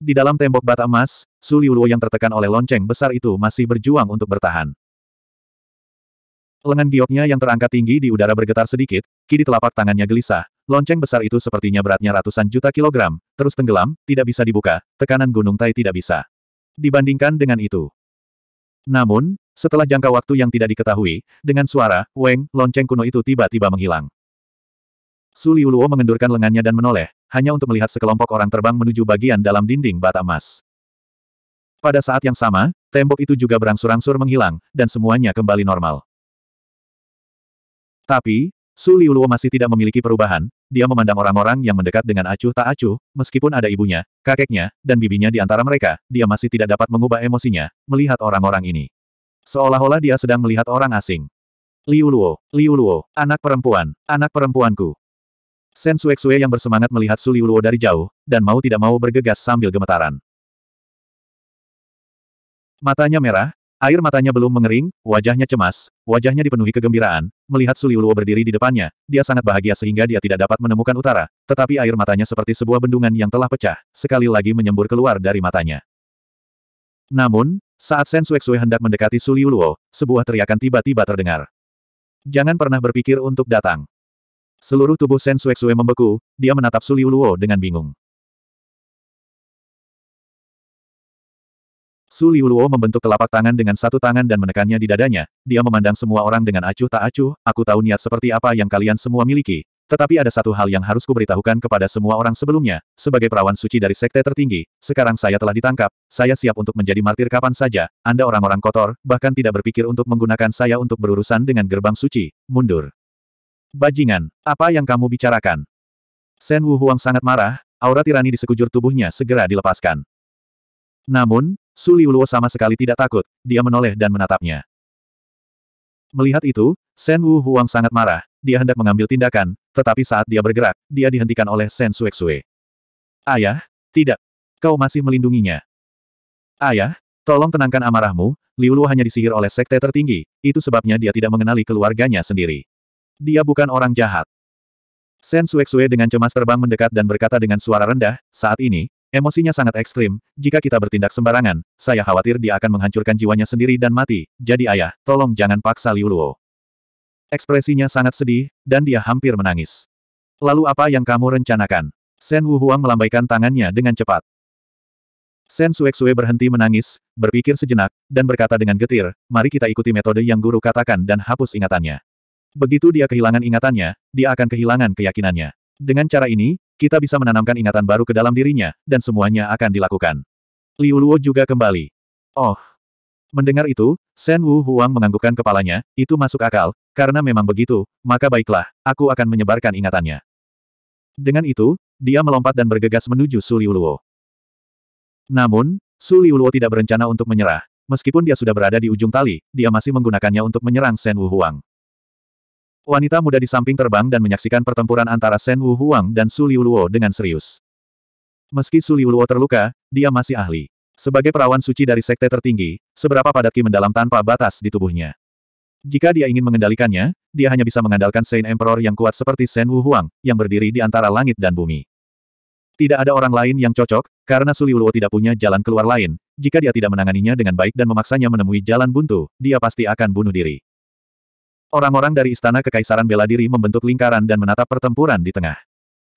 Di dalam tembok bata emas, Su Liuluo yang tertekan oleh lonceng besar itu masih berjuang untuk bertahan. Lengan gioknya yang terangkat tinggi di udara bergetar sedikit, kini telapak tangannya gelisah, lonceng besar itu sepertinya beratnya ratusan juta kilogram, terus tenggelam, tidak bisa dibuka, tekanan gunung Tai tidak bisa. Dibandingkan dengan itu. Namun, setelah jangka waktu yang tidak diketahui, dengan suara, Weng, lonceng kuno itu tiba-tiba menghilang. Su Liuluo mengendurkan lengannya dan menoleh, hanya untuk melihat sekelompok orang terbang menuju bagian dalam dinding bata emas. Pada saat yang sama, tembok itu juga berangsur-angsur menghilang, dan semuanya kembali normal. Tapi, Su Liuluo masih tidak memiliki perubahan, dia memandang orang-orang yang mendekat dengan acuh tak acuh, meskipun ada ibunya, kakeknya, dan bibinya di antara mereka, dia masih tidak dapat mengubah emosinya, melihat orang-orang ini. Seolah-olah dia sedang melihat orang asing. Liuluo, Liuluo, anak perempuan, anak perempuanku. Sen Suexue yang bersemangat melihat Suliuluo dari jauh, dan mau tidak mau bergegas sambil gemetaran. Matanya merah, air matanya belum mengering, wajahnya cemas, wajahnya dipenuhi kegembiraan, melihat Suliuluo berdiri di depannya, dia sangat bahagia sehingga dia tidak dapat menemukan utara, tetapi air matanya seperti sebuah bendungan yang telah pecah, sekali lagi menyembur keluar dari matanya. Namun, saat Sen Suexue hendak mendekati Suliuluo, sebuah teriakan tiba-tiba terdengar. Jangan pernah berpikir untuk datang. Seluruh tubuh Sen Suexue membeku, dia menatap Su Liu Luo dengan bingung. Su Liu Luo membentuk telapak tangan dengan satu tangan dan menekannya di dadanya, dia memandang semua orang dengan acuh tak acuh, aku tahu niat seperti apa yang kalian semua miliki, tetapi ada satu hal yang harus kuberitahukan kepada semua orang sebelumnya, sebagai perawan suci dari sekte tertinggi, sekarang saya telah ditangkap, saya siap untuk menjadi martir kapan saja, Anda orang-orang kotor, bahkan tidak berpikir untuk menggunakan saya untuk berurusan dengan gerbang suci, mundur. Bajingan, apa yang kamu bicarakan? Shen Wu Huang sangat marah, aura tirani di sekujur tubuhnya segera dilepaskan. Namun, Su Liuluo sama sekali tidak takut, dia menoleh dan menatapnya. Melihat itu, Shen Wu Huang sangat marah, dia hendak mengambil tindakan, tetapi saat dia bergerak, dia dihentikan oleh Sen Suexue. Ayah, tidak. Kau masih melindunginya. Ayah, tolong tenangkan amarahmu, Liuluo hanya disihir oleh sekte tertinggi, itu sebabnya dia tidak mengenali keluarganya sendiri. Dia bukan orang jahat. Sen Sue dengan cemas terbang mendekat dan berkata dengan suara rendah, saat ini, emosinya sangat ekstrim, jika kita bertindak sembarangan, saya khawatir dia akan menghancurkan jiwanya sendiri dan mati, jadi ayah, tolong jangan paksa Liu Luo. Ekspresinya sangat sedih, dan dia hampir menangis. Lalu apa yang kamu rencanakan? Sen Wu Huang melambaikan tangannya dengan cepat. Sen Sue berhenti menangis, berpikir sejenak, dan berkata dengan getir, mari kita ikuti metode yang guru katakan dan hapus ingatannya. Begitu dia kehilangan ingatannya, dia akan kehilangan keyakinannya. Dengan cara ini, kita bisa menanamkan ingatan baru ke dalam dirinya, dan semuanya akan dilakukan. Liu Luo juga kembali. Oh. Mendengar itu, Shen Wu Huang menganggukkan kepalanya, itu masuk akal, karena memang begitu, maka baiklah, aku akan menyebarkan ingatannya. Dengan itu, dia melompat dan bergegas menuju Su Liu Luo. Namun, Su Liu Luo tidak berencana untuk menyerah, meskipun dia sudah berada di ujung tali, dia masih menggunakannya untuk menyerang Shen Wu Huang. Wanita muda di samping terbang dan menyaksikan pertempuran antara Shen Wu Huang dan Su Luo dengan serius. Meski Su Luo terluka, dia masih ahli. Sebagai perawan suci dari sekte tertinggi, seberapa padat ki mendalam tanpa batas di tubuhnya. Jika dia ingin mengendalikannya, dia hanya bisa mengandalkan Saint Emperor yang kuat seperti Shen Wu Huang, yang berdiri di antara langit dan bumi. Tidak ada orang lain yang cocok, karena Su Luo tidak punya jalan keluar lain, jika dia tidak menanganinya dengan baik dan memaksanya menemui jalan buntu, dia pasti akan bunuh diri. Orang-orang dari istana kekaisaran bela diri membentuk lingkaran dan menatap pertempuran di tengah.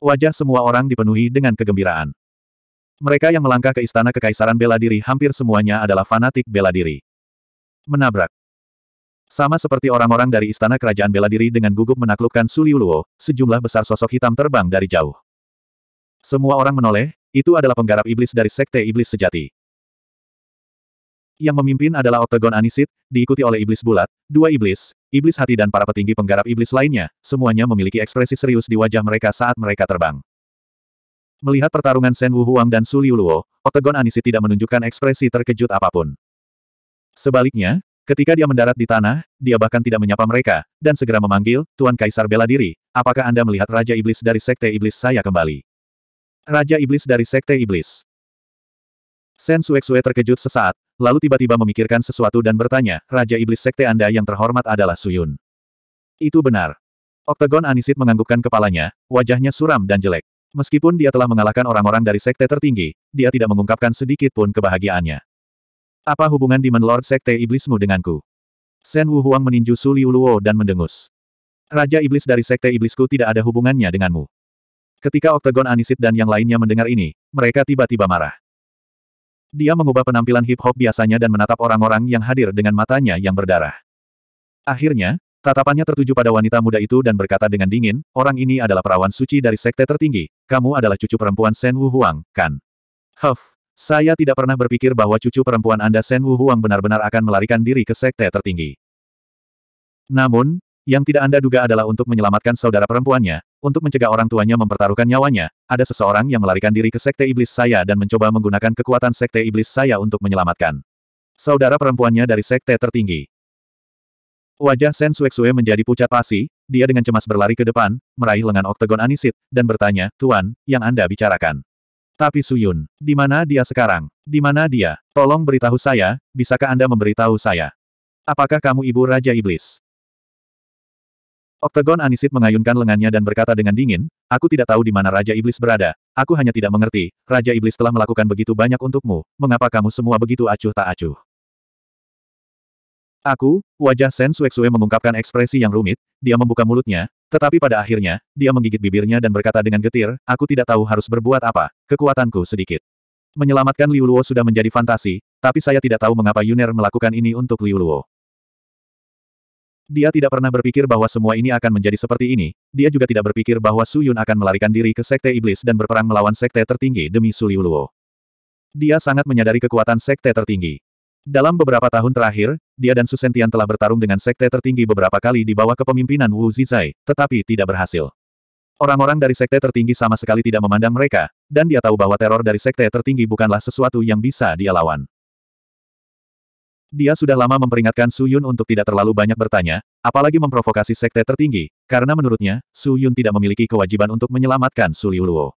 Wajah semua orang dipenuhi dengan kegembiraan. Mereka yang melangkah ke istana kekaisaran bela diri hampir semuanya adalah fanatik bela diri. Menabrak. Sama seperti orang-orang dari istana kerajaan bela diri dengan gugup menaklukkan Suliuluo, sejumlah besar sosok hitam terbang dari jauh. Semua orang menoleh, itu adalah penggarap iblis dari sekte iblis sejati. Yang memimpin adalah Octagon Anisit, diikuti oleh iblis bulat, dua iblis, Iblis hati dan para petinggi penggarap iblis lainnya, semuanya memiliki ekspresi serius di wajah mereka saat mereka terbang. Melihat pertarungan Sen Wu Huang dan Su Liu Luo, Octagon Anisi tidak menunjukkan ekspresi terkejut apapun. Sebaliknya, ketika dia mendarat di tanah, dia bahkan tidak menyapa mereka, dan segera memanggil, Tuan Kaisar bela diri, apakah Anda melihat Raja Iblis dari Sekte Iblis saya kembali? Raja Iblis dari Sekte Iblis. Sen Suexue terkejut sesaat, lalu tiba-tiba memikirkan sesuatu dan bertanya, Raja Iblis Sekte Anda yang terhormat adalah Suyun. Itu benar. Oktagon Anisit menganggukkan kepalanya, wajahnya suram dan jelek. Meskipun dia telah mengalahkan orang-orang dari sekte tertinggi, dia tidak mengungkapkan sedikit pun kebahagiaannya. Apa hubungan di Lord Sekte Iblismu denganku? Sen Wu Huang meninju Su Liu Luo dan mendengus. Raja Iblis dari Sekte Iblisku tidak ada hubungannya denganmu. Ketika Oktagon Anisit dan yang lainnya mendengar ini, mereka tiba-tiba marah. Dia mengubah penampilan hip-hop biasanya dan menatap orang-orang yang hadir dengan matanya yang berdarah. Akhirnya, tatapannya tertuju pada wanita muda itu dan berkata dengan dingin, orang ini adalah perawan suci dari sekte tertinggi, kamu adalah cucu perempuan Sen Wu Huang, kan? Huff, saya tidak pernah berpikir bahwa cucu perempuan Anda Sen Wu Huang benar-benar akan melarikan diri ke sekte tertinggi. Namun, yang tidak Anda duga adalah untuk menyelamatkan saudara perempuannya, untuk mencegah orang tuanya mempertaruhkan nyawanya, ada seseorang yang melarikan diri ke sekte iblis saya dan mencoba menggunakan kekuatan sekte iblis saya untuk menyelamatkan saudara perempuannya dari sekte tertinggi. Wajah Sen Suexue menjadi pucat pasi, dia dengan cemas berlari ke depan, meraih lengan oktagon Anisit, dan bertanya, Tuan, yang Anda bicarakan. Tapi Suyun, di mana dia sekarang? Di mana dia? Tolong beritahu saya, bisakah Anda memberitahu saya? Apakah kamu ibu Raja Iblis? Oktagon Anisit mengayunkan lengannya dan berkata dengan dingin, Aku tidak tahu di mana Raja Iblis berada, aku hanya tidak mengerti, Raja Iblis telah melakukan begitu banyak untukmu, mengapa kamu semua begitu acuh tak acuh? Aku, wajah Sen Suexue, mengungkapkan ekspresi yang rumit, dia membuka mulutnya, tetapi pada akhirnya, dia menggigit bibirnya dan berkata dengan getir, Aku tidak tahu harus berbuat apa, kekuatanku sedikit. Menyelamatkan Liu Luo sudah menjadi fantasi, tapi saya tidak tahu mengapa Yuner melakukan ini untuk Liu Luo. Dia tidak pernah berpikir bahwa semua ini akan menjadi seperti ini, dia juga tidak berpikir bahwa Su Yun akan melarikan diri ke Sekte Iblis dan berperang melawan Sekte Tertinggi demi Su Luo. Dia sangat menyadari kekuatan Sekte Tertinggi. Dalam beberapa tahun terakhir, dia dan Susentian telah bertarung dengan Sekte Tertinggi beberapa kali di bawah kepemimpinan Wu Zizai, tetapi tidak berhasil. Orang-orang dari Sekte Tertinggi sama sekali tidak memandang mereka, dan dia tahu bahwa teror dari Sekte Tertinggi bukanlah sesuatu yang bisa dia lawan. Dia sudah lama memperingatkan Su Yun untuk tidak terlalu banyak bertanya, apalagi memprovokasi sekte tertinggi, karena menurutnya, Su Yun tidak memiliki kewajiban untuk menyelamatkan Su Liuluo.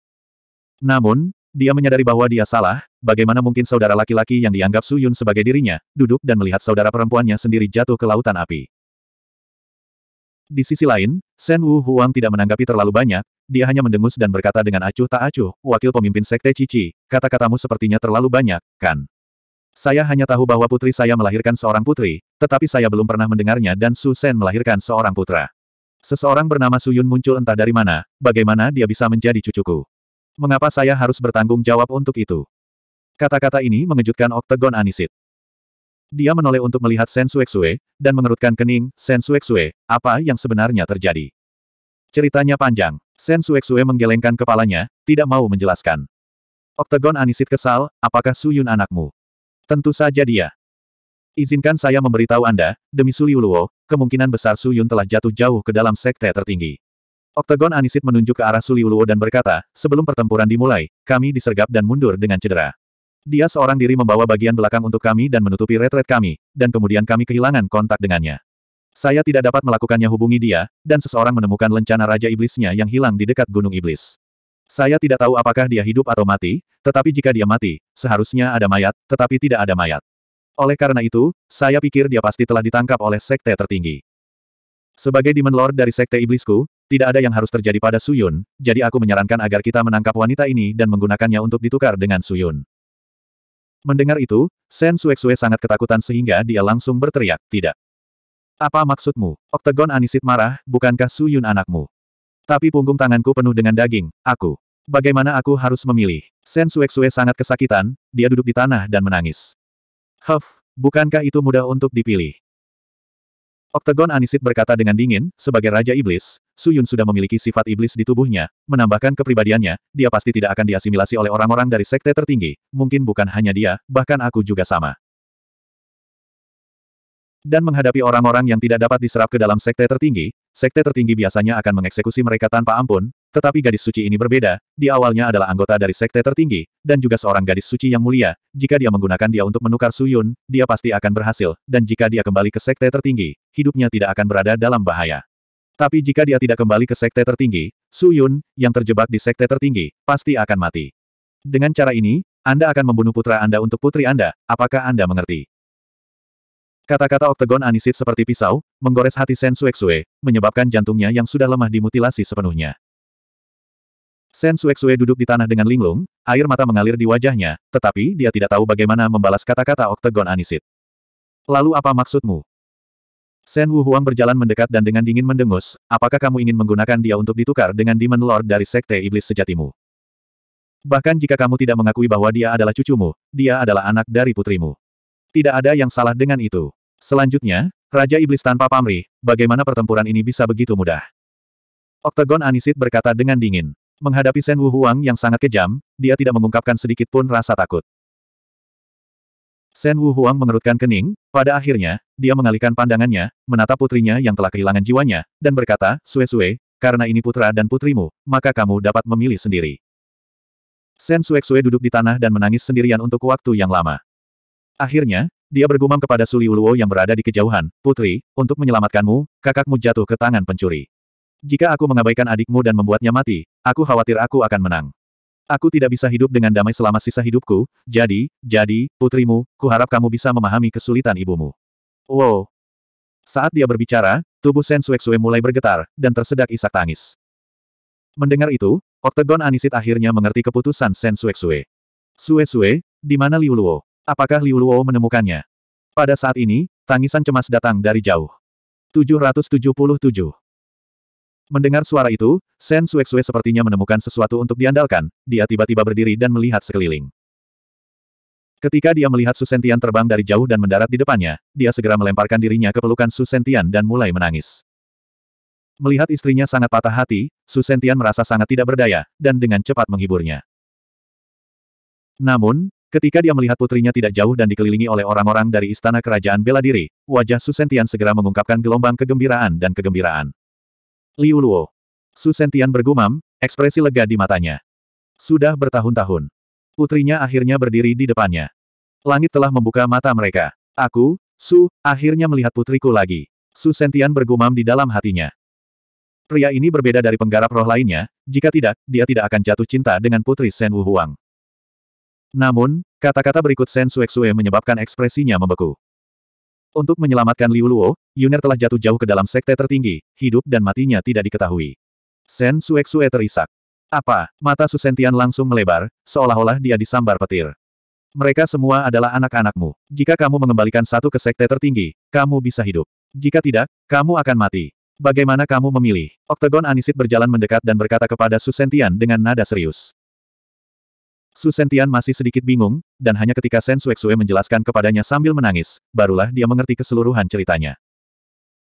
Namun, dia menyadari bahwa dia salah, bagaimana mungkin saudara laki-laki yang dianggap Su Yun sebagai dirinya, duduk dan melihat saudara perempuannya sendiri jatuh ke lautan api. Di sisi lain, Shen Wu Huang tidak menanggapi terlalu banyak, dia hanya mendengus dan berkata dengan acuh tak acuh, wakil pemimpin sekte Cici, kata-katamu sepertinya terlalu banyak, kan? Saya hanya tahu bahwa putri saya melahirkan seorang putri, tetapi saya belum pernah mendengarnya dan Su Sen melahirkan seorang putra. Seseorang bernama Su Yun muncul entah dari mana, bagaimana dia bisa menjadi cucuku. Mengapa saya harus bertanggung jawab untuk itu? Kata-kata ini mengejutkan Oktagon Anisit. Dia menoleh untuk melihat Sen Xue dan mengerutkan kening, Sen Xue, apa yang sebenarnya terjadi? Ceritanya panjang. Sen Xue menggelengkan kepalanya, tidak mau menjelaskan. Oktagon Anisit kesal, apakah Su Yun anakmu? Tentu saja dia. Izinkan saya memberitahu Anda, demi Suliuluo, kemungkinan besar Su Yun telah jatuh jauh ke dalam sekte tertinggi. Oktagon Anisit menunjuk ke arah Suliuluo dan berkata, sebelum pertempuran dimulai, kami disergap dan mundur dengan cedera. Dia seorang diri membawa bagian belakang untuk kami dan menutupi retret kami, dan kemudian kami kehilangan kontak dengannya. Saya tidak dapat melakukannya hubungi dia, dan seseorang menemukan lencana Raja Iblisnya yang hilang di dekat Gunung Iblis. Saya tidak tahu apakah dia hidup atau mati, tetapi jika dia mati, seharusnya ada mayat, tetapi tidak ada mayat. Oleh karena itu, saya pikir dia pasti telah ditangkap oleh sekte tertinggi. Sebagai Demon Lord dari sekte iblisku, tidak ada yang harus terjadi pada Suyun, jadi aku menyarankan agar kita menangkap wanita ini dan menggunakannya untuk ditukar dengan Suyun. Mendengar itu, Sen Sue sangat ketakutan sehingga dia langsung berteriak, tidak. Apa maksudmu? Oktagon Anisit marah, bukankah Suyun anakmu? Tapi punggung tanganku penuh dengan daging, aku. Bagaimana aku harus memilih? Sen Sue sangat kesakitan, dia duduk di tanah dan menangis. Huff, bukankah itu mudah untuk dipilih? Oktagon Anisit berkata dengan dingin, sebagai Raja Iblis, Su Yun sudah memiliki sifat iblis di tubuhnya, menambahkan kepribadiannya, dia pasti tidak akan diasimilasi oleh orang-orang dari sekte tertinggi, mungkin bukan hanya dia, bahkan aku juga sama dan menghadapi orang-orang yang tidak dapat diserap ke dalam sekte tertinggi, sekte tertinggi biasanya akan mengeksekusi mereka tanpa ampun, tetapi gadis suci ini berbeda, di awalnya adalah anggota dari sekte tertinggi, dan juga seorang gadis suci yang mulia, jika dia menggunakan dia untuk menukar Suyun, dia pasti akan berhasil, dan jika dia kembali ke sekte tertinggi, hidupnya tidak akan berada dalam bahaya. Tapi jika dia tidak kembali ke sekte tertinggi, Suyun, yang terjebak di sekte tertinggi, pasti akan mati. Dengan cara ini, Anda akan membunuh putra Anda untuk putri Anda, apakah Anda mengerti? Kata-kata oktagon anisit seperti pisau, menggores hati Sen Suexue, menyebabkan jantungnya yang sudah lemah dimutilasi sepenuhnya. Sen Suexue duduk di tanah dengan linglung, air mata mengalir di wajahnya, tetapi dia tidak tahu bagaimana membalas kata-kata oktagon anisit. Lalu apa maksudmu? Sen Wu Huang berjalan mendekat dan dengan dingin mendengus, apakah kamu ingin menggunakan dia untuk ditukar dengan Demon Lord dari Sekte Iblis Sejatimu? Bahkan jika kamu tidak mengakui bahwa dia adalah cucumu, dia adalah anak dari putrimu. Tidak ada yang salah dengan itu. Selanjutnya, Raja Iblis tanpa pamrih, bagaimana pertempuran ini bisa begitu mudah? Oktagon Anisit berkata dengan dingin. Menghadapi Sen Wu Huang yang sangat kejam, dia tidak mengungkapkan sedikit pun rasa takut. Sen Wu Huang mengerutkan kening, pada akhirnya, dia mengalihkan pandangannya, menatap putrinya yang telah kehilangan jiwanya, dan berkata, Sue-sue, karena ini putra dan putrimu, maka kamu dapat memilih sendiri. Sen Sue-sue duduk di tanah dan menangis sendirian untuk waktu yang lama. Akhirnya, dia bergumam kepada Suli Uluo yang berada di kejauhan, Putri, untuk menyelamatkanmu, kakakmu jatuh ke tangan pencuri. Jika aku mengabaikan adikmu dan membuatnya mati, aku khawatir aku akan menang. Aku tidak bisa hidup dengan damai selama sisa hidupku, jadi, jadi, putrimu, kuharap kamu bisa memahami kesulitan ibumu. Wow. Saat dia berbicara, tubuh Sen Suek Sue mulai bergetar, dan tersedak isak tangis. Mendengar itu, Octagon Anisit akhirnya mengerti keputusan Sen Sue Sue, di mana Liu Luo? Apakah Liu Luo menemukannya? Pada saat ini, tangisan cemas datang dari jauh. 777. Mendengar suara itu, Sen Suexue sepertinya menemukan sesuatu untuk diandalkan, dia tiba-tiba berdiri dan melihat sekeliling. Ketika dia melihat Susentian terbang dari jauh dan mendarat di depannya, dia segera melemparkan dirinya ke pelukan Susentian dan mulai menangis. Melihat istrinya sangat patah hati, Susentian merasa sangat tidak berdaya, dan dengan cepat menghiburnya. Namun, Ketika dia melihat putrinya tidak jauh dan dikelilingi oleh orang-orang dari istana kerajaan bela diri, wajah Susentian segera mengungkapkan gelombang kegembiraan dan kegembiraan. Liu Luo. Susentian bergumam, ekspresi lega di matanya. Sudah bertahun-tahun. Putrinya akhirnya berdiri di depannya. Langit telah membuka mata mereka. Aku, Su, akhirnya melihat putriku lagi. Su Sentian bergumam di dalam hatinya. Pria ini berbeda dari penggarap roh lainnya, jika tidak, dia tidak akan jatuh cinta dengan putri Shen Wu Huang. Namun, kata-kata berikut Sen Suexue menyebabkan ekspresinya membeku. Untuk menyelamatkan Liu Luo, Yuner telah jatuh jauh ke dalam sekte tertinggi, hidup dan matinya tidak diketahui. Sen Suexue terisak. Apa? Mata Susentian langsung melebar, seolah-olah dia disambar petir. Mereka semua adalah anak-anakmu. Jika kamu mengembalikan satu ke sekte tertinggi, kamu bisa hidup. Jika tidak, kamu akan mati. Bagaimana kamu memilih? Oktagon Anisit berjalan mendekat dan berkata kepada Susentian dengan nada serius. Su Sentian masih sedikit bingung, dan hanya ketika Sen Suexue menjelaskan kepadanya sambil menangis, barulah dia mengerti keseluruhan ceritanya.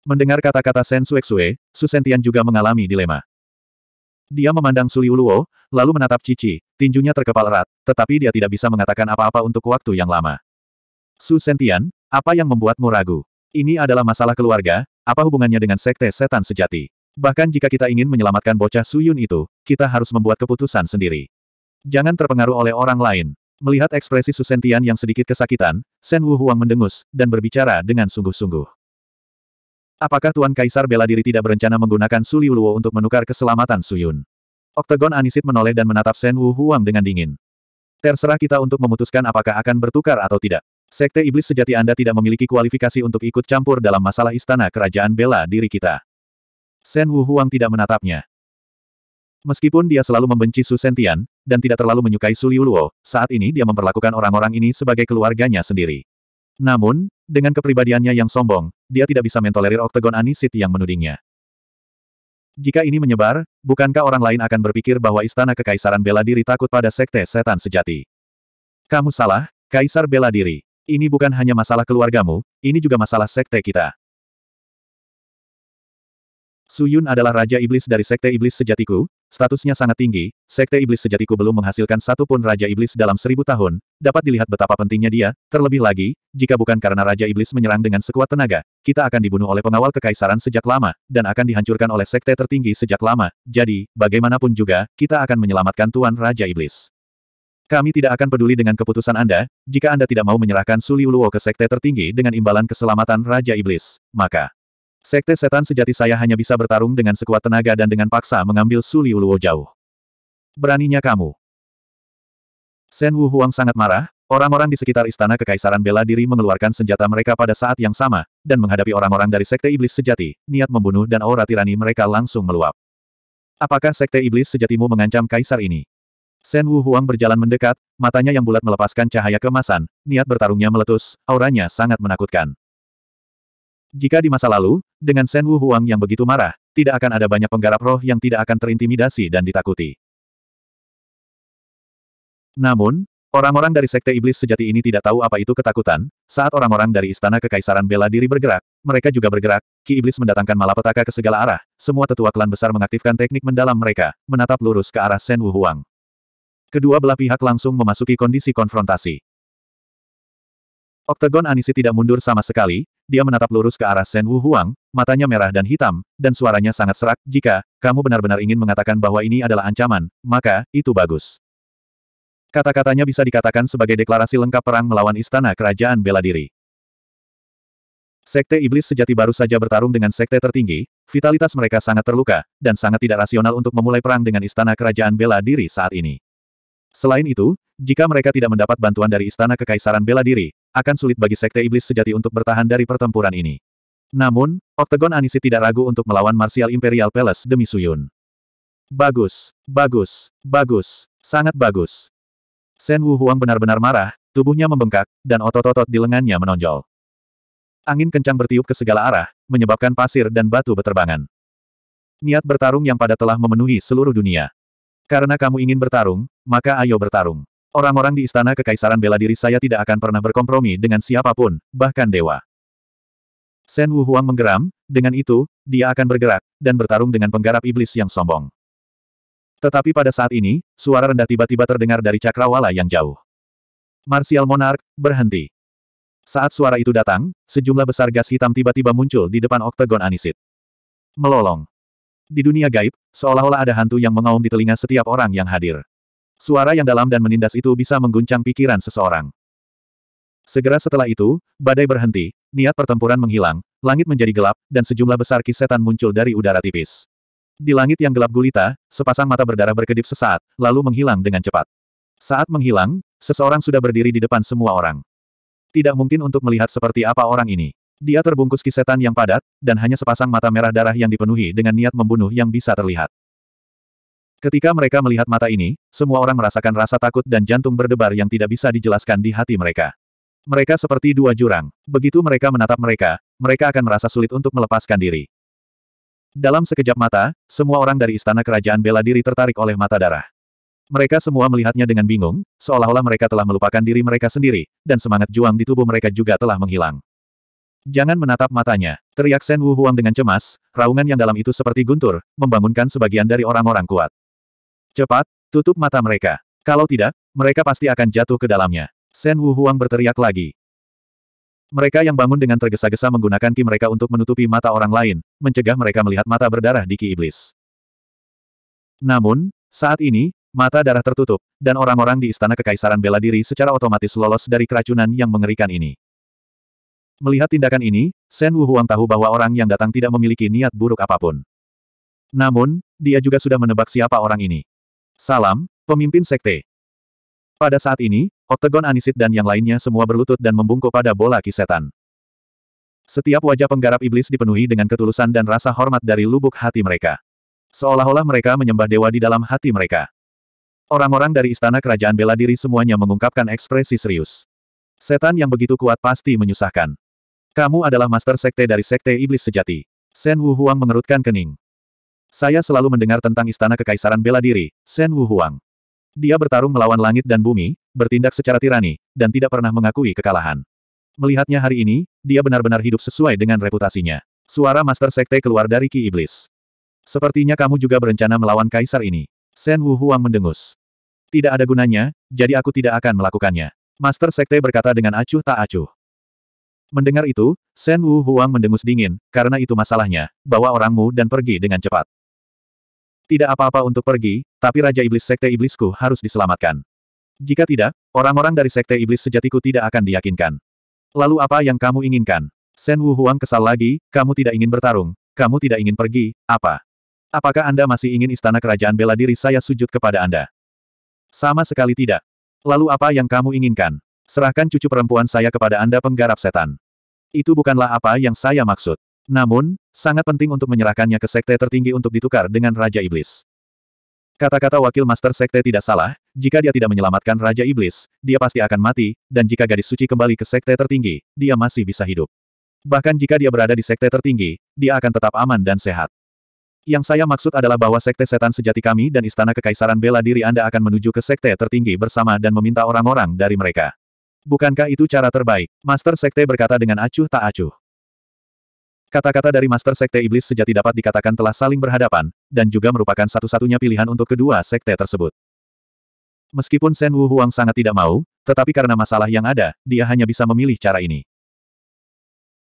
Mendengar kata-kata Sen Suexue, Su Sentian juga mengalami dilema. Dia memandang Su Liuluo, lalu menatap Cici, tinjunya terkepal erat, tetapi dia tidak bisa mengatakan apa-apa untuk waktu yang lama. Su Sentian, apa yang membuatmu ragu? Ini adalah masalah keluarga, apa hubungannya dengan sekte setan sejati? Bahkan jika kita ingin menyelamatkan bocah Suyun itu, kita harus membuat keputusan sendiri. Jangan terpengaruh oleh orang lain. Melihat ekspresi Susentian yang sedikit kesakitan, Shen Wu Huang mendengus, dan berbicara dengan sungguh-sungguh. Apakah Tuan Kaisar bela diri tidak berencana menggunakan Suli Luo untuk menukar keselamatan Suyun? Oktagon Anisit menoleh dan menatap Shen Wu Huang dengan dingin. Terserah kita untuk memutuskan apakah akan bertukar atau tidak. Sekte Iblis sejati Anda tidak memiliki kualifikasi untuk ikut campur dalam masalah istana kerajaan bela diri kita. Shen Wu Huang tidak menatapnya. Meskipun dia selalu membenci Su Sentian, dan tidak terlalu menyukai Su Liu Luo, saat ini dia memperlakukan orang-orang ini sebagai keluarganya sendiri. Namun, dengan kepribadiannya yang sombong, dia tidak bisa mentolerir Oktagon Anisit yang menudingnya. Jika ini menyebar, bukankah orang lain akan berpikir bahwa istana kekaisaran bela diri takut pada sekte setan sejati? Kamu salah, kaisar bela diri. Ini bukan hanya masalah keluargamu, ini juga masalah sekte kita. Su Yun adalah Raja Iblis dari Sekte Iblis Sejatiku, statusnya sangat tinggi, Sekte Iblis Sejatiku belum menghasilkan satupun Raja Iblis dalam seribu tahun, dapat dilihat betapa pentingnya dia, terlebih lagi, jika bukan karena Raja Iblis menyerang dengan sekuat tenaga, kita akan dibunuh oleh pengawal kekaisaran sejak lama, dan akan dihancurkan oleh Sekte tertinggi sejak lama, jadi, bagaimanapun juga, kita akan menyelamatkan Tuan Raja Iblis. Kami tidak akan peduli dengan keputusan Anda, jika Anda tidak mau menyerahkan Suliuluo ke sekte tertinggi dengan imbalan keselamatan Raja Iblis, maka Sekte setan sejati saya hanya bisa bertarung dengan sekuat tenaga dan dengan paksa mengambil Suli Uluo jauh. Beraninya kamu. Sen Wu Huang sangat marah, orang-orang di sekitar istana kekaisaran bela diri mengeluarkan senjata mereka pada saat yang sama, dan menghadapi orang-orang dari Sekte Iblis Sejati, niat membunuh dan aura tirani mereka langsung meluap. Apakah Sekte Iblis Sejatimu mengancam kaisar ini? Sen Wu Huang berjalan mendekat, matanya yang bulat melepaskan cahaya kemasan, niat bertarungnya meletus, auranya sangat menakutkan. Jika di masa lalu, dengan Sen Wu Huang yang begitu marah, tidak akan ada banyak penggarap roh yang tidak akan terintimidasi dan ditakuti. Namun, orang-orang dari Sekte Iblis sejati ini tidak tahu apa itu ketakutan, saat orang-orang dari Istana Kekaisaran bela diri bergerak, mereka juga bergerak, Ki Iblis mendatangkan malapetaka ke segala arah, semua tetua klan besar mengaktifkan teknik mendalam mereka, menatap lurus ke arah Sen Wu Huang. Kedua belah pihak langsung memasuki kondisi konfrontasi. Oktagon Anisi tidak mundur sama sekali, dia menatap lurus ke arah Shen Wu Huang, matanya merah dan hitam, dan suaranya sangat serak, jika kamu benar-benar ingin mengatakan bahwa ini adalah ancaman, maka itu bagus. Kata-katanya bisa dikatakan sebagai deklarasi lengkap perang melawan istana kerajaan bela diri. Sekte Iblis sejati baru saja bertarung dengan sekte tertinggi, vitalitas mereka sangat terluka, dan sangat tidak rasional untuk memulai perang dengan istana kerajaan bela diri saat ini. Selain itu, jika mereka tidak mendapat bantuan dari istana kekaisaran bela diri, akan sulit bagi Sekte Iblis Sejati untuk bertahan dari pertempuran ini. Namun, Oktagon Anisi tidak ragu untuk melawan Martial Imperial Palace demi Suyun. Bagus, bagus, bagus, sangat bagus. Sen Wu Huang benar-benar marah, tubuhnya membengkak, dan otot-otot di lengannya menonjol. Angin kencang bertiup ke segala arah, menyebabkan pasir dan batu beterbangan. Niat bertarung yang pada telah memenuhi seluruh dunia. Karena kamu ingin bertarung, maka ayo bertarung. Orang-orang di istana kekaisaran bela diri saya tidak akan pernah berkompromi dengan siapapun, bahkan dewa. Sen Wu Huang menggeram, dengan itu, dia akan bergerak, dan bertarung dengan penggarap iblis yang sombong. Tetapi pada saat ini, suara rendah tiba-tiba terdengar dari cakrawala yang jauh. Martial Monarch berhenti. Saat suara itu datang, sejumlah besar gas hitam tiba-tiba muncul di depan oktagon Anisit. Melolong. Di dunia gaib, seolah-olah ada hantu yang mengaum di telinga setiap orang yang hadir. Suara yang dalam dan menindas itu bisa mengguncang pikiran seseorang. Segera setelah itu, badai berhenti, niat pertempuran menghilang, langit menjadi gelap, dan sejumlah besar kisetan muncul dari udara tipis. Di langit yang gelap gulita, sepasang mata berdarah berkedip sesaat, lalu menghilang dengan cepat. Saat menghilang, seseorang sudah berdiri di depan semua orang. Tidak mungkin untuk melihat seperti apa orang ini. Dia terbungkus kisetan yang padat, dan hanya sepasang mata merah darah yang dipenuhi dengan niat membunuh yang bisa terlihat. Ketika mereka melihat mata ini, semua orang merasakan rasa takut dan jantung berdebar yang tidak bisa dijelaskan di hati mereka. Mereka seperti dua jurang. Begitu mereka menatap mereka, mereka akan merasa sulit untuk melepaskan diri. Dalam sekejap mata, semua orang dari istana kerajaan bela diri tertarik oleh mata darah. Mereka semua melihatnya dengan bingung, seolah-olah mereka telah melupakan diri mereka sendiri, dan semangat juang di tubuh mereka juga telah menghilang. Jangan menatap matanya, teriak Sen Wu Huang dengan cemas, raungan yang dalam itu seperti guntur, membangunkan sebagian dari orang-orang kuat. Cepat, tutup mata mereka. Kalau tidak, mereka pasti akan jatuh ke dalamnya. Sen Wu Huang berteriak lagi. Mereka yang bangun dengan tergesa-gesa menggunakan ki mereka untuk menutupi mata orang lain, mencegah mereka melihat mata berdarah di ki iblis. Namun, saat ini, mata darah tertutup, dan orang-orang di istana kekaisaran bela diri secara otomatis lolos dari keracunan yang mengerikan ini. Melihat tindakan ini, Sen Wu Huang tahu bahwa orang yang datang tidak memiliki niat buruk apapun. Namun, dia juga sudah menebak siapa orang ini. Salam, pemimpin sekte. Pada saat ini, Oktagon Anisit dan yang lainnya semua berlutut dan membungkuk pada bola kisetan. Setiap wajah penggarap iblis dipenuhi dengan ketulusan dan rasa hormat dari lubuk hati mereka. Seolah-olah mereka menyembah dewa di dalam hati mereka. Orang-orang dari istana kerajaan bela diri semuanya mengungkapkan ekspresi serius. Setan yang begitu kuat pasti menyusahkan. Kamu adalah master sekte dari sekte iblis sejati. Sen Wu Huang mengerutkan kening. Saya selalu mendengar tentang istana kekaisaran bela diri, Shen Wuhuang. Dia bertarung melawan langit dan bumi, bertindak secara tirani, dan tidak pernah mengakui kekalahan. Melihatnya hari ini, dia benar-benar hidup sesuai dengan reputasinya. Suara Master Sekte keluar dari Ki Iblis. Sepertinya kamu juga berencana melawan kaisar ini. Shen Wuhuang mendengus. Tidak ada gunanya, jadi aku tidak akan melakukannya. Master Sekte berkata dengan acuh tak acuh. Mendengar itu, Shen Wu Huang mendengus dingin, karena itu masalahnya, bawa orangmu dan pergi dengan cepat. Tidak apa-apa untuk pergi, tapi Raja Iblis Sekte Iblisku harus diselamatkan. Jika tidak, orang-orang dari Sekte Iblis sejatiku tidak akan diyakinkan. Lalu apa yang kamu inginkan? Shen Wu Huang kesal lagi, kamu tidak ingin bertarung, kamu tidak ingin pergi, apa? Apakah Anda masih ingin istana kerajaan bela diri saya sujud kepada Anda? Sama sekali tidak. Lalu apa yang kamu inginkan? Serahkan cucu perempuan saya kepada Anda penggarap setan. Itu bukanlah apa yang saya maksud. Namun, sangat penting untuk menyerahkannya ke sekte tertinggi untuk ditukar dengan Raja Iblis. Kata-kata wakil master sekte tidak salah, jika dia tidak menyelamatkan Raja Iblis, dia pasti akan mati, dan jika gadis suci kembali ke sekte tertinggi, dia masih bisa hidup. Bahkan jika dia berada di sekte tertinggi, dia akan tetap aman dan sehat. Yang saya maksud adalah bahwa sekte setan sejati kami dan istana kekaisaran bela diri Anda akan menuju ke sekte tertinggi bersama dan meminta orang-orang dari mereka. Bukankah itu cara terbaik? Master Sekte berkata dengan acuh tak acuh. Kata-kata dari Master Sekte Iblis sejati dapat dikatakan telah saling berhadapan, dan juga merupakan satu-satunya pilihan untuk kedua sekte tersebut. Meskipun Shen Wu Huang sangat tidak mau, tetapi karena masalah yang ada, dia hanya bisa memilih cara ini.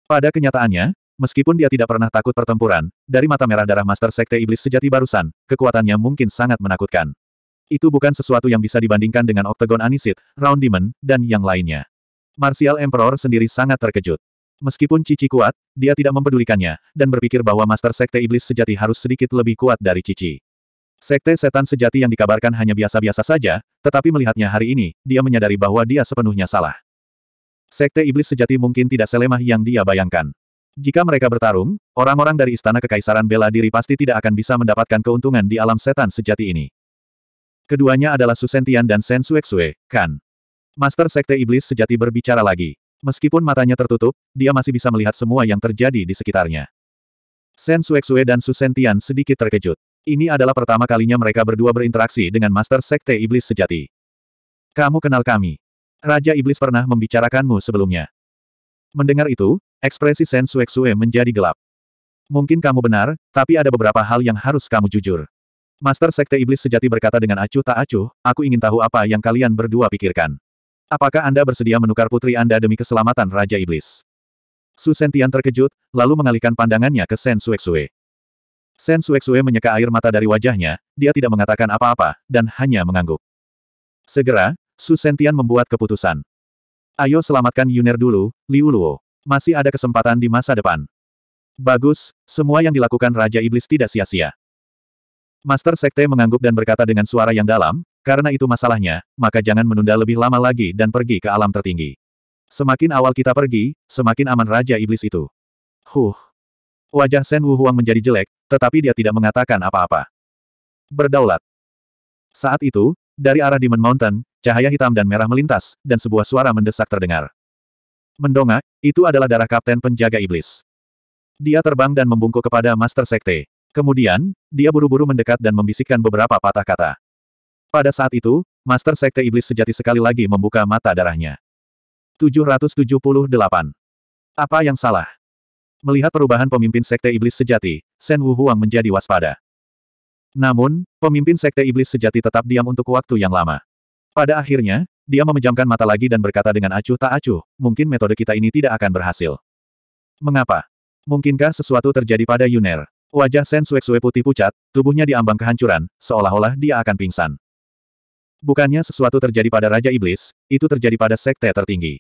Pada kenyataannya, meskipun dia tidak pernah takut pertempuran, dari mata merah darah Master Sekte Iblis sejati barusan, kekuatannya mungkin sangat menakutkan. Itu bukan sesuatu yang bisa dibandingkan dengan Octagon Anisit, Round Demon, dan yang lainnya. Martial Emperor sendiri sangat terkejut. Meskipun Cici kuat, dia tidak mempedulikannya, dan berpikir bahwa Master Sekte Iblis sejati harus sedikit lebih kuat dari Cici. Sekte setan sejati yang dikabarkan hanya biasa-biasa saja, tetapi melihatnya hari ini, dia menyadari bahwa dia sepenuhnya salah. Sekte Iblis sejati mungkin tidak selemah yang dia bayangkan. Jika mereka bertarung, orang-orang dari Istana Kekaisaran bela diri pasti tidak akan bisa mendapatkan keuntungan di alam setan sejati ini. Keduanya adalah Susentian dan Sen Suexue, kan? Master Sekte Iblis sejati berbicara lagi. Meskipun matanya tertutup, dia masih bisa melihat semua yang terjadi di sekitarnya. Sen Suexue dan Susentian sedikit terkejut. Ini adalah pertama kalinya mereka berdua berinteraksi dengan Master Sekte Iblis sejati. Kamu kenal kami. Raja Iblis pernah membicarakanmu sebelumnya. Mendengar itu, ekspresi Sen Suexue menjadi gelap. Mungkin kamu benar, tapi ada beberapa hal yang harus kamu jujur. Master Sekte Iblis Sejati berkata dengan acuh tak acuh, aku ingin tahu apa yang kalian berdua pikirkan. Apakah Anda bersedia menukar putri Anda demi keselamatan Raja Iblis? Su Sentian terkejut, lalu mengalihkan pandangannya ke Sen Suexue. Sen Suexue menyeka air mata dari wajahnya, dia tidak mengatakan apa-apa, dan hanya mengangguk. Segera, Su Sentian membuat keputusan. Ayo selamatkan Yuner dulu, Liu Luo. Masih ada kesempatan di masa depan. Bagus, semua yang dilakukan Raja Iblis tidak sia-sia. Master Sekte mengangguk dan berkata dengan suara yang dalam, karena itu masalahnya, maka jangan menunda lebih lama lagi dan pergi ke alam tertinggi. Semakin awal kita pergi, semakin aman Raja Iblis itu. Huh. Wajah Sen Wu Huang menjadi jelek, tetapi dia tidak mengatakan apa-apa. Berdaulat. Saat itu, dari arah Demon Mountain, cahaya hitam dan merah melintas, dan sebuah suara mendesak terdengar. Mendongak, itu adalah darah Kapten Penjaga Iblis. Dia terbang dan membungkuk kepada Master Sekte. Kemudian, dia buru-buru mendekat dan membisikkan beberapa patah kata. Pada saat itu, Master Sekte Iblis sejati sekali lagi membuka mata darahnya. 778. Apa yang salah? Melihat perubahan pemimpin Sekte Iblis sejati, Sen Wu Huang menjadi waspada. Namun, pemimpin Sekte Iblis sejati tetap diam untuk waktu yang lama. Pada akhirnya, dia memejamkan mata lagi dan berkata dengan acuh tak acuh, mungkin metode kita ini tidak akan berhasil. Mengapa? Mungkinkah sesuatu terjadi pada Yuner? Wajah Sen Sue putih pucat, tubuhnya diambang kehancuran, seolah-olah dia akan pingsan. Bukannya sesuatu terjadi pada Raja Iblis, itu terjadi pada sekte tertinggi.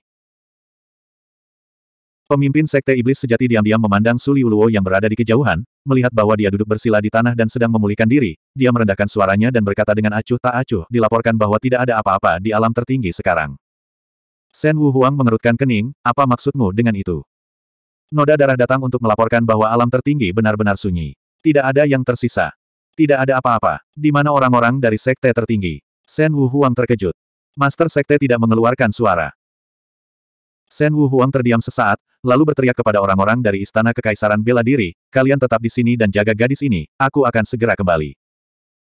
Pemimpin sekte Iblis sejati diam-diam memandang Suli Uluo yang berada di kejauhan, melihat bahwa dia duduk bersila di tanah dan sedang memulihkan diri, dia merendahkan suaranya dan berkata dengan acuh tak acuh, dilaporkan bahwa tidak ada apa-apa di alam tertinggi sekarang. Sen Wu Huang mengerutkan kening, apa maksudmu dengan itu? Noda darah datang untuk melaporkan bahwa alam tertinggi benar-benar sunyi. Tidak ada yang tersisa. Tidak ada apa-apa. Di mana orang-orang dari sekte tertinggi? Sen Wu Huang terkejut. Master sekte tidak mengeluarkan suara. Sen Wu Huang terdiam sesaat, lalu berteriak kepada orang-orang dari Istana Kekaisaran Bela Diri, kalian tetap di sini dan jaga gadis ini, aku akan segera kembali.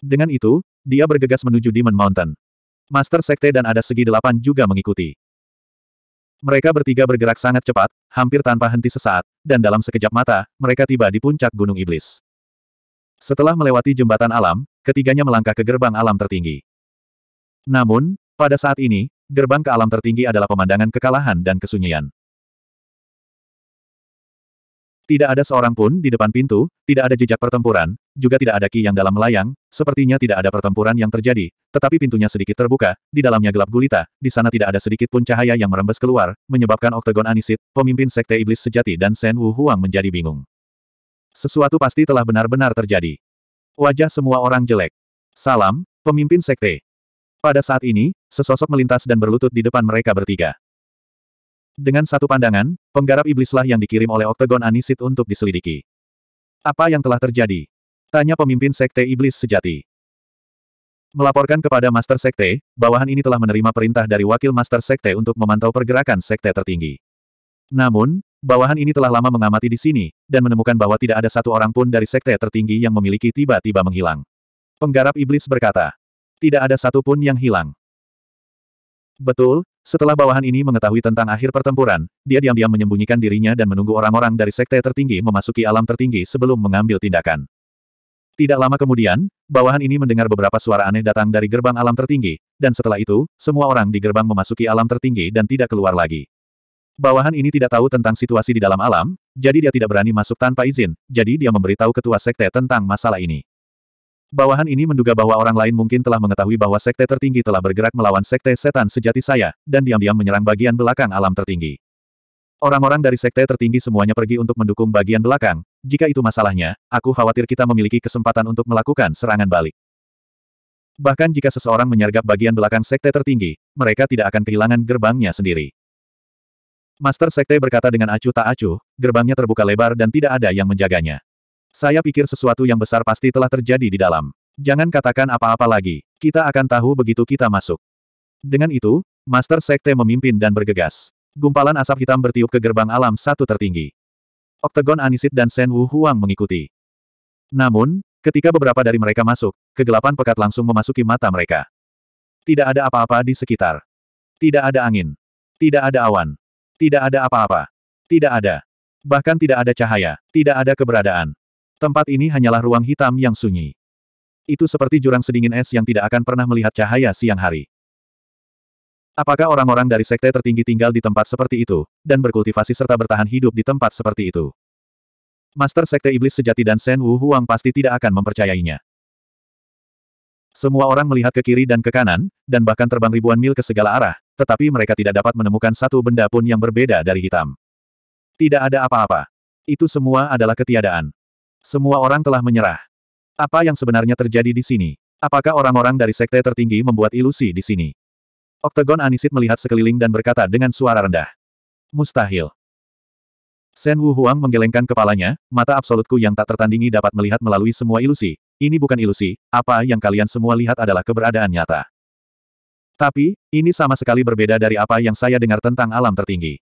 Dengan itu, dia bergegas menuju Demon Mountain. Master Sekte dan ada segi delapan juga mengikuti. Mereka bertiga bergerak sangat cepat, hampir tanpa henti sesaat, dan dalam sekejap mata, mereka tiba di puncak Gunung Iblis. Setelah melewati jembatan alam, ketiganya melangkah ke gerbang alam tertinggi. Namun, pada saat ini, gerbang ke alam tertinggi adalah pemandangan kekalahan dan kesunyian. Tidak ada seorang pun di depan pintu, tidak ada jejak pertempuran, juga tidak ada ki yang dalam melayang, sepertinya tidak ada pertempuran yang terjadi, tetapi pintunya sedikit terbuka, di dalamnya gelap gulita, di sana tidak ada sedikit pun cahaya yang merembes keluar, menyebabkan Oktagon Anisit, pemimpin Sekte Iblis Sejati dan Sen Wu Huang menjadi bingung. Sesuatu pasti telah benar-benar terjadi. Wajah semua orang jelek. Salam, pemimpin Sekte. Pada saat ini, sesosok melintas dan berlutut di depan mereka bertiga. Dengan satu pandangan, penggarap iblislah yang dikirim oleh Oktagon Anisit untuk diselidiki. Apa yang telah terjadi? Tanya pemimpin Sekte Iblis Sejati. Melaporkan kepada Master Sekte, bawahan ini telah menerima perintah dari Wakil Master Sekte untuk memantau pergerakan Sekte tertinggi. Namun, bawahan ini telah lama mengamati di sini, dan menemukan bahwa tidak ada satu orang pun dari Sekte tertinggi yang memiliki tiba-tiba menghilang. Penggarap Iblis berkata, tidak ada satu pun yang hilang. Betul, setelah bawahan ini mengetahui tentang akhir pertempuran, dia diam-diam menyembunyikan dirinya dan menunggu orang-orang dari sekte tertinggi memasuki alam tertinggi sebelum mengambil tindakan. Tidak lama kemudian, bawahan ini mendengar beberapa suara aneh datang dari gerbang alam tertinggi, dan setelah itu, semua orang di gerbang memasuki alam tertinggi dan tidak keluar lagi. Bawahan ini tidak tahu tentang situasi di dalam alam, jadi dia tidak berani masuk tanpa izin, jadi dia memberitahu ketua sekte tentang masalah ini. Bawahan ini menduga bahwa orang lain mungkin telah mengetahui bahwa sekte tertinggi telah bergerak melawan sekte setan sejati saya, dan diam-diam menyerang bagian belakang alam tertinggi. Orang-orang dari sekte tertinggi semuanya pergi untuk mendukung bagian belakang, jika itu masalahnya, aku khawatir kita memiliki kesempatan untuk melakukan serangan balik. Bahkan jika seseorang menyergap bagian belakang sekte tertinggi, mereka tidak akan kehilangan gerbangnya sendiri. Master Sekte berkata dengan acuh tak acuh, gerbangnya terbuka lebar dan tidak ada yang menjaganya. Saya pikir sesuatu yang besar pasti telah terjadi di dalam. Jangan katakan apa-apa lagi, kita akan tahu begitu kita masuk. Dengan itu, Master Sekte memimpin dan bergegas. Gumpalan asap hitam bertiup ke gerbang alam satu tertinggi. Oktagon Anisit dan Sen Wu Huang mengikuti. Namun, ketika beberapa dari mereka masuk, kegelapan pekat langsung memasuki mata mereka. Tidak ada apa-apa di sekitar. Tidak ada angin. Tidak ada awan. Tidak ada apa-apa. Tidak ada. Bahkan tidak ada cahaya, tidak ada keberadaan. Tempat ini hanyalah ruang hitam yang sunyi. Itu seperti jurang sedingin es yang tidak akan pernah melihat cahaya siang hari. Apakah orang-orang dari sekte tertinggi tinggal di tempat seperti itu, dan berkultivasi serta bertahan hidup di tempat seperti itu? Master Sekte Iblis Sejati dan Sen Wu Huang pasti tidak akan mempercayainya. Semua orang melihat ke kiri dan ke kanan, dan bahkan terbang ribuan mil ke segala arah, tetapi mereka tidak dapat menemukan satu benda pun yang berbeda dari hitam. Tidak ada apa-apa. Itu semua adalah ketiadaan. Semua orang telah menyerah. Apa yang sebenarnya terjadi di sini? Apakah orang-orang dari sekte tertinggi membuat ilusi di sini? Oktagon Anisit melihat sekeliling dan berkata dengan suara rendah. Mustahil. Sen Wu Huang menggelengkan kepalanya, mata absolutku yang tak tertandingi dapat melihat melalui semua ilusi. Ini bukan ilusi, apa yang kalian semua lihat adalah keberadaan nyata. Tapi, ini sama sekali berbeda dari apa yang saya dengar tentang alam tertinggi.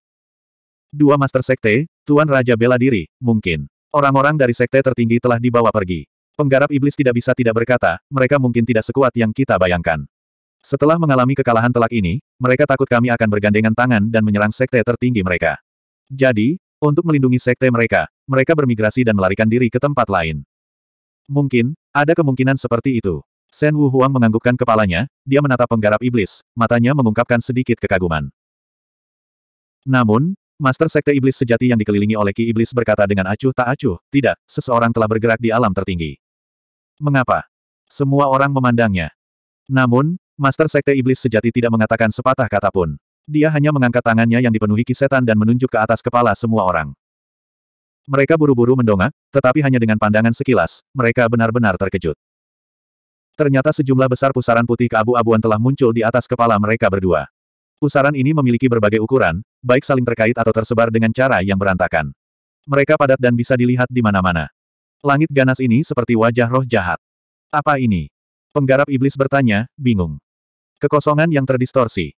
Dua Master Sekte, Tuan Raja bela diri, mungkin. Orang-orang dari Sekte tertinggi telah dibawa pergi. Penggarap Iblis tidak bisa tidak berkata, mereka mungkin tidak sekuat yang kita bayangkan. Setelah mengalami kekalahan telak ini, mereka takut kami akan bergandengan tangan dan menyerang sekte tertinggi mereka. Jadi, untuk melindungi sekte mereka, mereka bermigrasi dan melarikan diri ke tempat lain. Mungkin, ada kemungkinan seperti itu. Shen Wu Huang menganggukkan kepalanya, dia menatap penggarap iblis, matanya mengungkapkan sedikit kekaguman. Namun, Master Sekte Iblis sejati yang dikelilingi oleh Ki Iblis berkata dengan acuh tak acuh, tidak, seseorang telah bergerak di alam tertinggi. Mengapa? Semua orang memandangnya. Namun, Master Sekte Iblis sejati tidak mengatakan sepatah kata pun. Dia hanya mengangkat tangannya yang dipenuhi kisetan dan menunjuk ke atas kepala semua orang. Mereka buru-buru mendongak, tetapi hanya dengan pandangan sekilas, mereka benar-benar terkejut. Ternyata sejumlah besar pusaran putih keabu-abuan telah muncul di atas kepala mereka berdua. Pusaran ini memiliki berbagai ukuran, baik saling terkait atau tersebar dengan cara yang berantakan. Mereka padat dan bisa dilihat di mana-mana. Langit ganas ini seperti wajah roh jahat. Apa ini? Penggarap iblis bertanya, bingung. Kekosongan yang terdistorsi.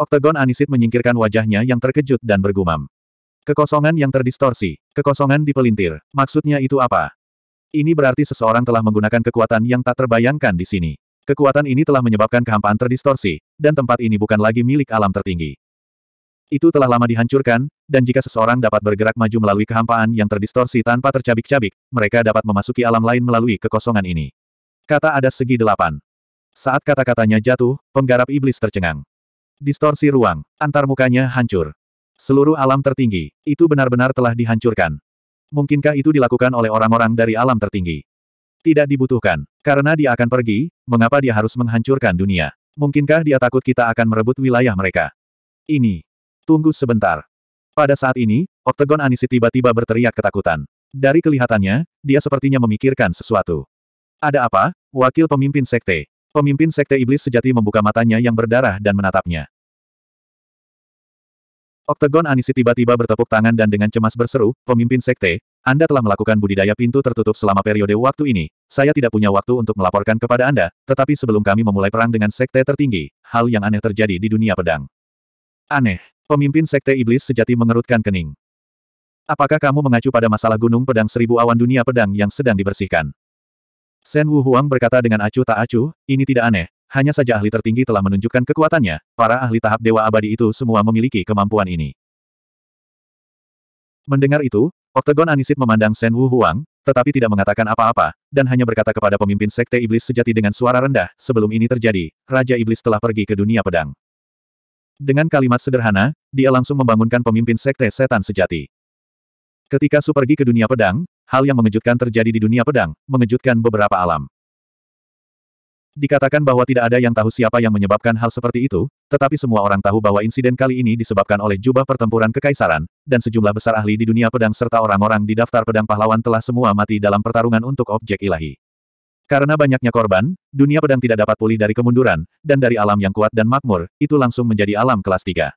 Oktagon Anisit menyingkirkan wajahnya yang terkejut dan bergumam. Kekosongan yang terdistorsi. Kekosongan dipelintir. Maksudnya itu apa? Ini berarti seseorang telah menggunakan kekuatan yang tak terbayangkan di sini. Kekuatan ini telah menyebabkan kehampaan terdistorsi, dan tempat ini bukan lagi milik alam tertinggi. Itu telah lama dihancurkan, dan jika seseorang dapat bergerak maju melalui kehampaan yang terdistorsi tanpa tercabik-cabik, mereka dapat memasuki alam lain melalui kekosongan ini. Kata ada segi delapan. Saat kata-katanya jatuh, penggarap iblis tercengang. Distorsi ruang, antar mukanya hancur. Seluruh alam tertinggi, itu benar-benar telah dihancurkan. Mungkinkah itu dilakukan oleh orang-orang dari alam tertinggi? Tidak dibutuhkan. Karena dia akan pergi, mengapa dia harus menghancurkan dunia? Mungkinkah dia takut kita akan merebut wilayah mereka? Ini. Tunggu sebentar. Pada saat ini, Oktagon Anisi tiba-tiba berteriak ketakutan. Dari kelihatannya, dia sepertinya memikirkan sesuatu. Ada apa, wakil pemimpin sekte? Pemimpin Sekte Iblis Sejati membuka matanya yang berdarah dan menatapnya. Oktagon Anisi tiba-tiba bertepuk tangan dan dengan cemas berseru, Pemimpin Sekte, Anda telah melakukan budidaya pintu tertutup selama periode waktu ini. Saya tidak punya waktu untuk melaporkan kepada Anda, tetapi sebelum kami memulai perang dengan Sekte tertinggi, hal yang aneh terjadi di dunia pedang. Aneh. Pemimpin Sekte Iblis Sejati mengerutkan kening. Apakah kamu mengacu pada masalah Gunung Pedang Seribu Awan Dunia Pedang yang sedang dibersihkan? Sen Wu Huang berkata dengan acuh tak acuh, ini tidak aneh, hanya saja ahli tertinggi telah menunjukkan kekuatannya, para ahli tahap dewa abadi itu semua memiliki kemampuan ini. Mendengar itu, Oktagon Anisit memandang Sen Wu Huang, tetapi tidak mengatakan apa-apa, dan hanya berkata kepada pemimpin Sekte Iblis sejati dengan suara rendah, sebelum ini terjadi, Raja Iblis telah pergi ke dunia pedang. Dengan kalimat sederhana, dia langsung membangunkan pemimpin Sekte Setan Sejati. Ketika Su pergi ke dunia pedang, hal yang mengejutkan terjadi di dunia pedang, mengejutkan beberapa alam. Dikatakan bahwa tidak ada yang tahu siapa yang menyebabkan hal seperti itu, tetapi semua orang tahu bahwa insiden kali ini disebabkan oleh jubah pertempuran kekaisaran, dan sejumlah besar ahli di dunia pedang serta orang-orang di daftar pedang pahlawan telah semua mati dalam pertarungan untuk objek ilahi. Karena banyaknya korban, dunia pedang tidak dapat pulih dari kemunduran, dan dari alam yang kuat dan makmur, itu langsung menjadi alam kelas tiga.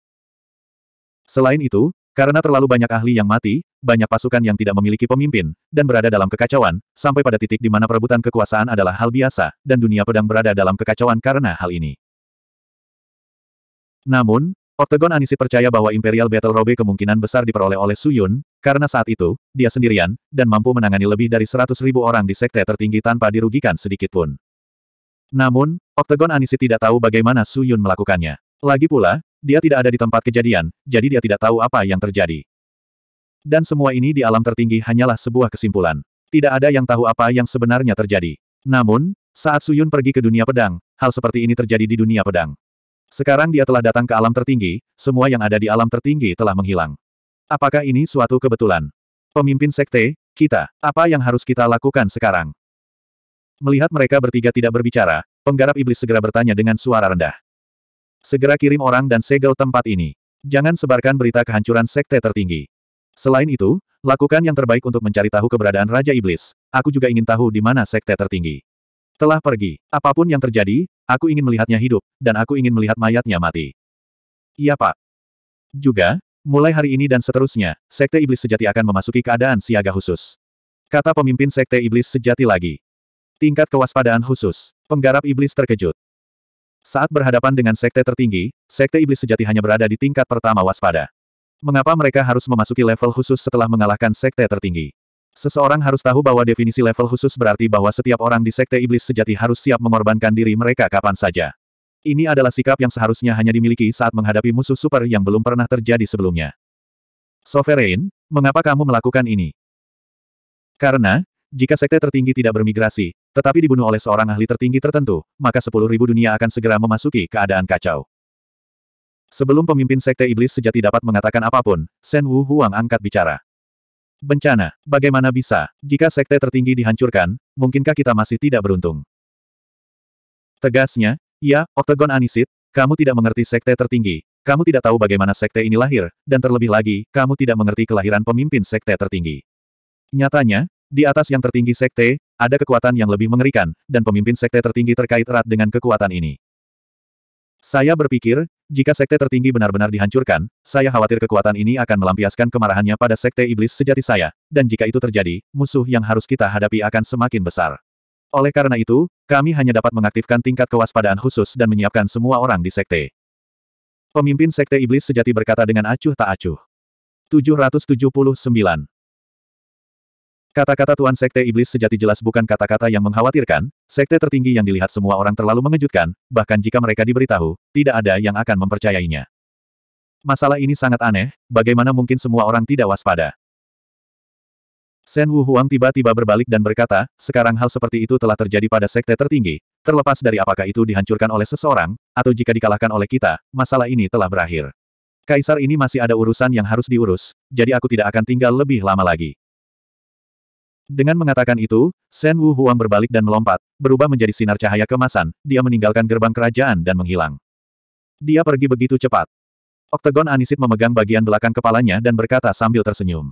Selain itu, karena terlalu banyak ahli yang mati, banyak pasukan yang tidak memiliki pemimpin, dan berada dalam kekacauan, sampai pada titik di mana perebutan kekuasaan adalah hal biasa, dan dunia pedang berada dalam kekacauan karena hal ini. Namun, Octagon Anisit percaya bahwa Imperial Battle Robe kemungkinan besar diperoleh oleh Suyun, karena saat itu, dia sendirian, dan mampu menangani lebih dari 100.000 orang di sekte tertinggi tanpa dirugikan sedikitpun. Namun, Octagon Anisit tidak tahu bagaimana Suyun melakukannya. Lagi pula, dia tidak ada di tempat kejadian, jadi dia tidak tahu apa yang terjadi. Dan semua ini di alam tertinggi hanyalah sebuah kesimpulan. Tidak ada yang tahu apa yang sebenarnya terjadi. Namun, saat Suyun pergi ke dunia pedang, hal seperti ini terjadi di dunia pedang. Sekarang dia telah datang ke alam tertinggi, semua yang ada di alam tertinggi telah menghilang. Apakah ini suatu kebetulan? Pemimpin sekte, kita, apa yang harus kita lakukan sekarang? Melihat mereka bertiga tidak berbicara, penggarap iblis segera bertanya dengan suara rendah. Segera kirim orang dan segel tempat ini. Jangan sebarkan berita kehancuran sekte tertinggi. Selain itu, lakukan yang terbaik untuk mencari tahu keberadaan Raja Iblis. Aku juga ingin tahu di mana sekte tertinggi. Telah pergi. Apapun yang terjadi, aku ingin melihatnya hidup, dan aku ingin melihat mayatnya mati. Iya pak. Juga, mulai hari ini dan seterusnya, Sekte Iblis Sejati akan memasuki keadaan siaga khusus. Kata pemimpin Sekte Iblis Sejati lagi. Tingkat kewaspadaan khusus. Penggarap Iblis terkejut. Saat berhadapan dengan sekte tertinggi, sekte iblis sejati hanya berada di tingkat pertama waspada. Mengapa mereka harus memasuki level khusus setelah mengalahkan sekte tertinggi? Seseorang harus tahu bahwa definisi level khusus berarti bahwa setiap orang di sekte iblis sejati harus siap mengorbankan diri mereka kapan saja. Ini adalah sikap yang seharusnya hanya dimiliki saat menghadapi musuh super yang belum pernah terjadi sebelumnya. Sovereign, mengapa kamu melakukan ini? Karena, jika sekte tertinggi tidak bermigrasi, tetapi dibunuh oleh seorang ahli tertinggi tertentu, maka sepuluh ribu dunia akan segera memasuki keadaan kacau. Sebelum pemimpin sekte iblis sejati dapat mengatakan apapun, Shen Wu Huang angkat bicara. Bencana, bagaimana bisa? Jika sekte tertinggi dihancurkan, mungkinkah kita masih tidak beruntung? Tegasnya, ya, Octagon Anisit, kamu tidak mengerti sekte tertinggi, kamu tidak tahu bagaimana sekte ini lahir, dan terlebih lagi, kamu tidak mengerti kelahiran pemimpin sekte tertinggi. Nyatanya, di atas yang tertinggi sekte, ada kekuatan yang lebih mengerikan, dan pemimpin sekte tertinggi terkait erat dengan kekuatan ini. Saya berpikir, jika sekte tertinggi benar-benar dihancurkan, saya khawatir kekuatan ini akan melampiaskan kemarahannya pada sekte iblis sejati saya, dan jika itu terjadi, musuh yang harus kita hadapi akan semakin besar. Oleh karena itu, kami hanya dapat mengaktifkan tingkat kewaspadaan khusus dan menyiapkan semua orang di sekte. Pemimpin sekte iblis sejati berkata dengan acuh tak acuh. 779. Kata-kata Tuan Sekte Iblis sejati jelas bukan kata-kata yang mengkhawatirkan, sekte tertinggi yang dilihat semua orang terlalu mengejutkan, bahkan jika mereka diberitahu, tidak ada yang akan mempercayainya. Masalah ini sangat aneh, bagaimana mungkin semua orang tidak waspada. Shen Wu Huang tiba-tiba berbalik dan berkata, sekarang hal seperti itu telah terjadi pada sekte tertinggi, terlepas dari apakah itu dihancurkan oleh seseorang, atau jika dikalahkan oleh kita, masalah ini telah berakhir. Kaisar ini masih ada urusan yang harus diurus, jadi aku tidak akan tinggal lebih lama lagi. Dengan mengatakan itu, Shen Wu Huang berbalik dan melompat, berubah menjadi sinar cahaya kemasan, dia meninggalkan gerbang kerajaan dan menghilang. Dia pergi begitu cepat. Oktagon Anisit memegang bagian belakang kepalanya dan berkata sambil tersenyum.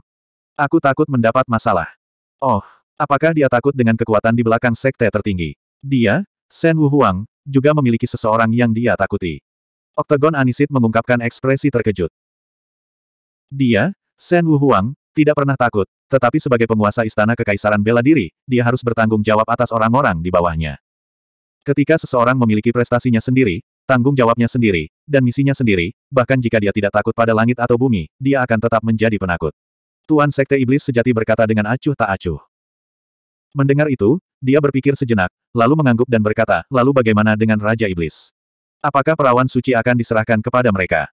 Aku takut mendapat masalah. Oh, apakah dia takut dengan kekuatan di belakang sekte tertinggi? Dia, Shen Wu Huang, juga memiliki seseorang yang dia takuti. Oktagon Anisit mengungkapkan ekspresi terkejut. Dia, Shen Wu Huang, tidak pernah takut, tetapi sebagai penguasa istana kekaisaran bela diri, dia harus bertanggung jawab atas orang-orang di bawahnya. Ketika seseorang memiliki prestasinya sendiri, tanggung jawabnya sendiri, dan misinya sendiri, bahkan jika dia tidak takut pada langit atau bumi, dia akan tetap menjadi penakut. Tuan Sekte Iblis sejati berkata dengan acuh tak acuh. Mendengar itu, dia berpikir sejenak, lalu mengangguk dan berkata, lalu bagaimana dengan Raja Iblis? Apakah perawan suci akan diserahkan kepada mereka?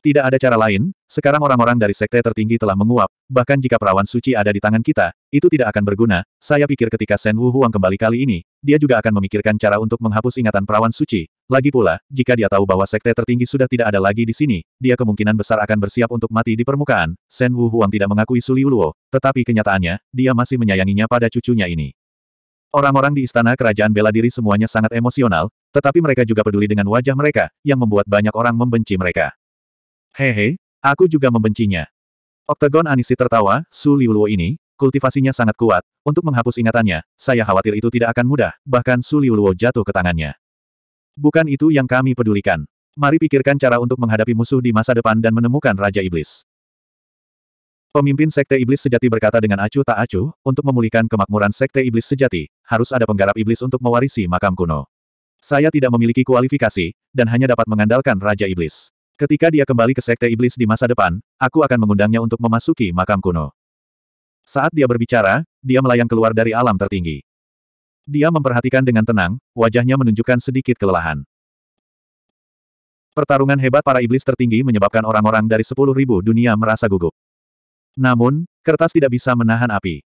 Tidak ada cara lain, sekarang orang-orang dari sekte tertinggi telah menguap, bahkan jika perawan suci ada di tangan kita, itu tidak akan berguna, saya pikir ketika Sen Wu Huang kembali kali ini, dia juga akan memikirkan cara untuk menghapus ingatan perawan suci. Lagi pula, jika dia tahu bahwa sekte tertinggi sudah tidak ada lagi di sini, dia kemungkinan besar akan bersiap untuk mati di permukaan. Sen Wu Huang tidak mengakui Su Liu tetapi kenyataannya, dia masih menyayanginya pada cucunya ini. Orang-orang di istana kerajaan bela diri semuanya sangat emosional, tetapi mereka juga peduli dengan wajah mereka, yang membuat banyak orang membenci mereka. Hehe, aku juga membencinya. Oktagon Anisi tertawa, Su Liuluo ini, kultivasinya sangat kuat. Untuk menghapus ingatannya, saya khawatir itu tidak akan mudah, bahkan Su Liuluo jatuh ke tangannya. Bukan itu yang kami pedulikan. Mari pikirkan cara untuk menghadapi musuh di masa depan dan menemukan Raja Iblis. Pemimpin Sekte Iblis Sejati berkata dengan acuh tak acuh, untuk memulihkan kemakmuran Sekte Iblis Sejati, harus ada penggarap iblis untuk mewarisi makam kuno. Saya tidak memiliki kualifikasi, dan hanya dapat mengandalkan Raja Iblis. Ketika dia kembali ke Sekte Iblis di masa depan, aku akan mengundangnya untuk memasuki makam kuno. Saat dia berbicara, dia melayang keluar dari alam tertinggi. Dia memperhatikan dengan tenang, wajahnya menunjukkan sedikit kelelahan. Pertarungan hebat para iblis tertinggi menyebabkan orang-orang dari sepuluh ribu dunia merasa gugup. Namun, kertas tidak bisa menahan api.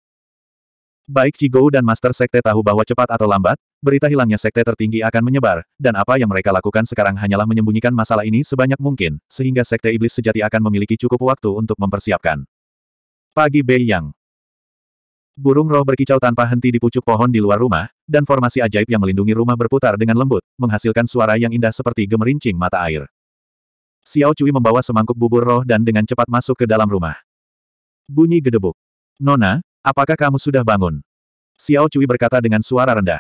Baik Cigou dan Master Sekte tahu bahwa cepat atau lambat, berita hilangnya Sekte tertinggi akan menyebar, dan apa yang mereka lakukan sekarang hanyalah menyembunyikan masalah ini sebanyak mungkin, sehingga Sekte Iblis sejati akan memiliki cukup waktu untuk mempersiapkan. Pagi Bei Yang Burung roh berkicau tanpa henti di pucuk pohon di luar rumah, dan formasi ajaib yang melindungi rumah berputar dengan lembut, menghasilkan suara yang indah seperti gemerincing mata air. Xiao Cui membawa semangkuk bubur roh dan dengan cepat masuk ke dalam rumah. Bunyi gedebuk. Nona, Apakah kamu sudah bangun? Xiao Cui berkata dengan suara rendah.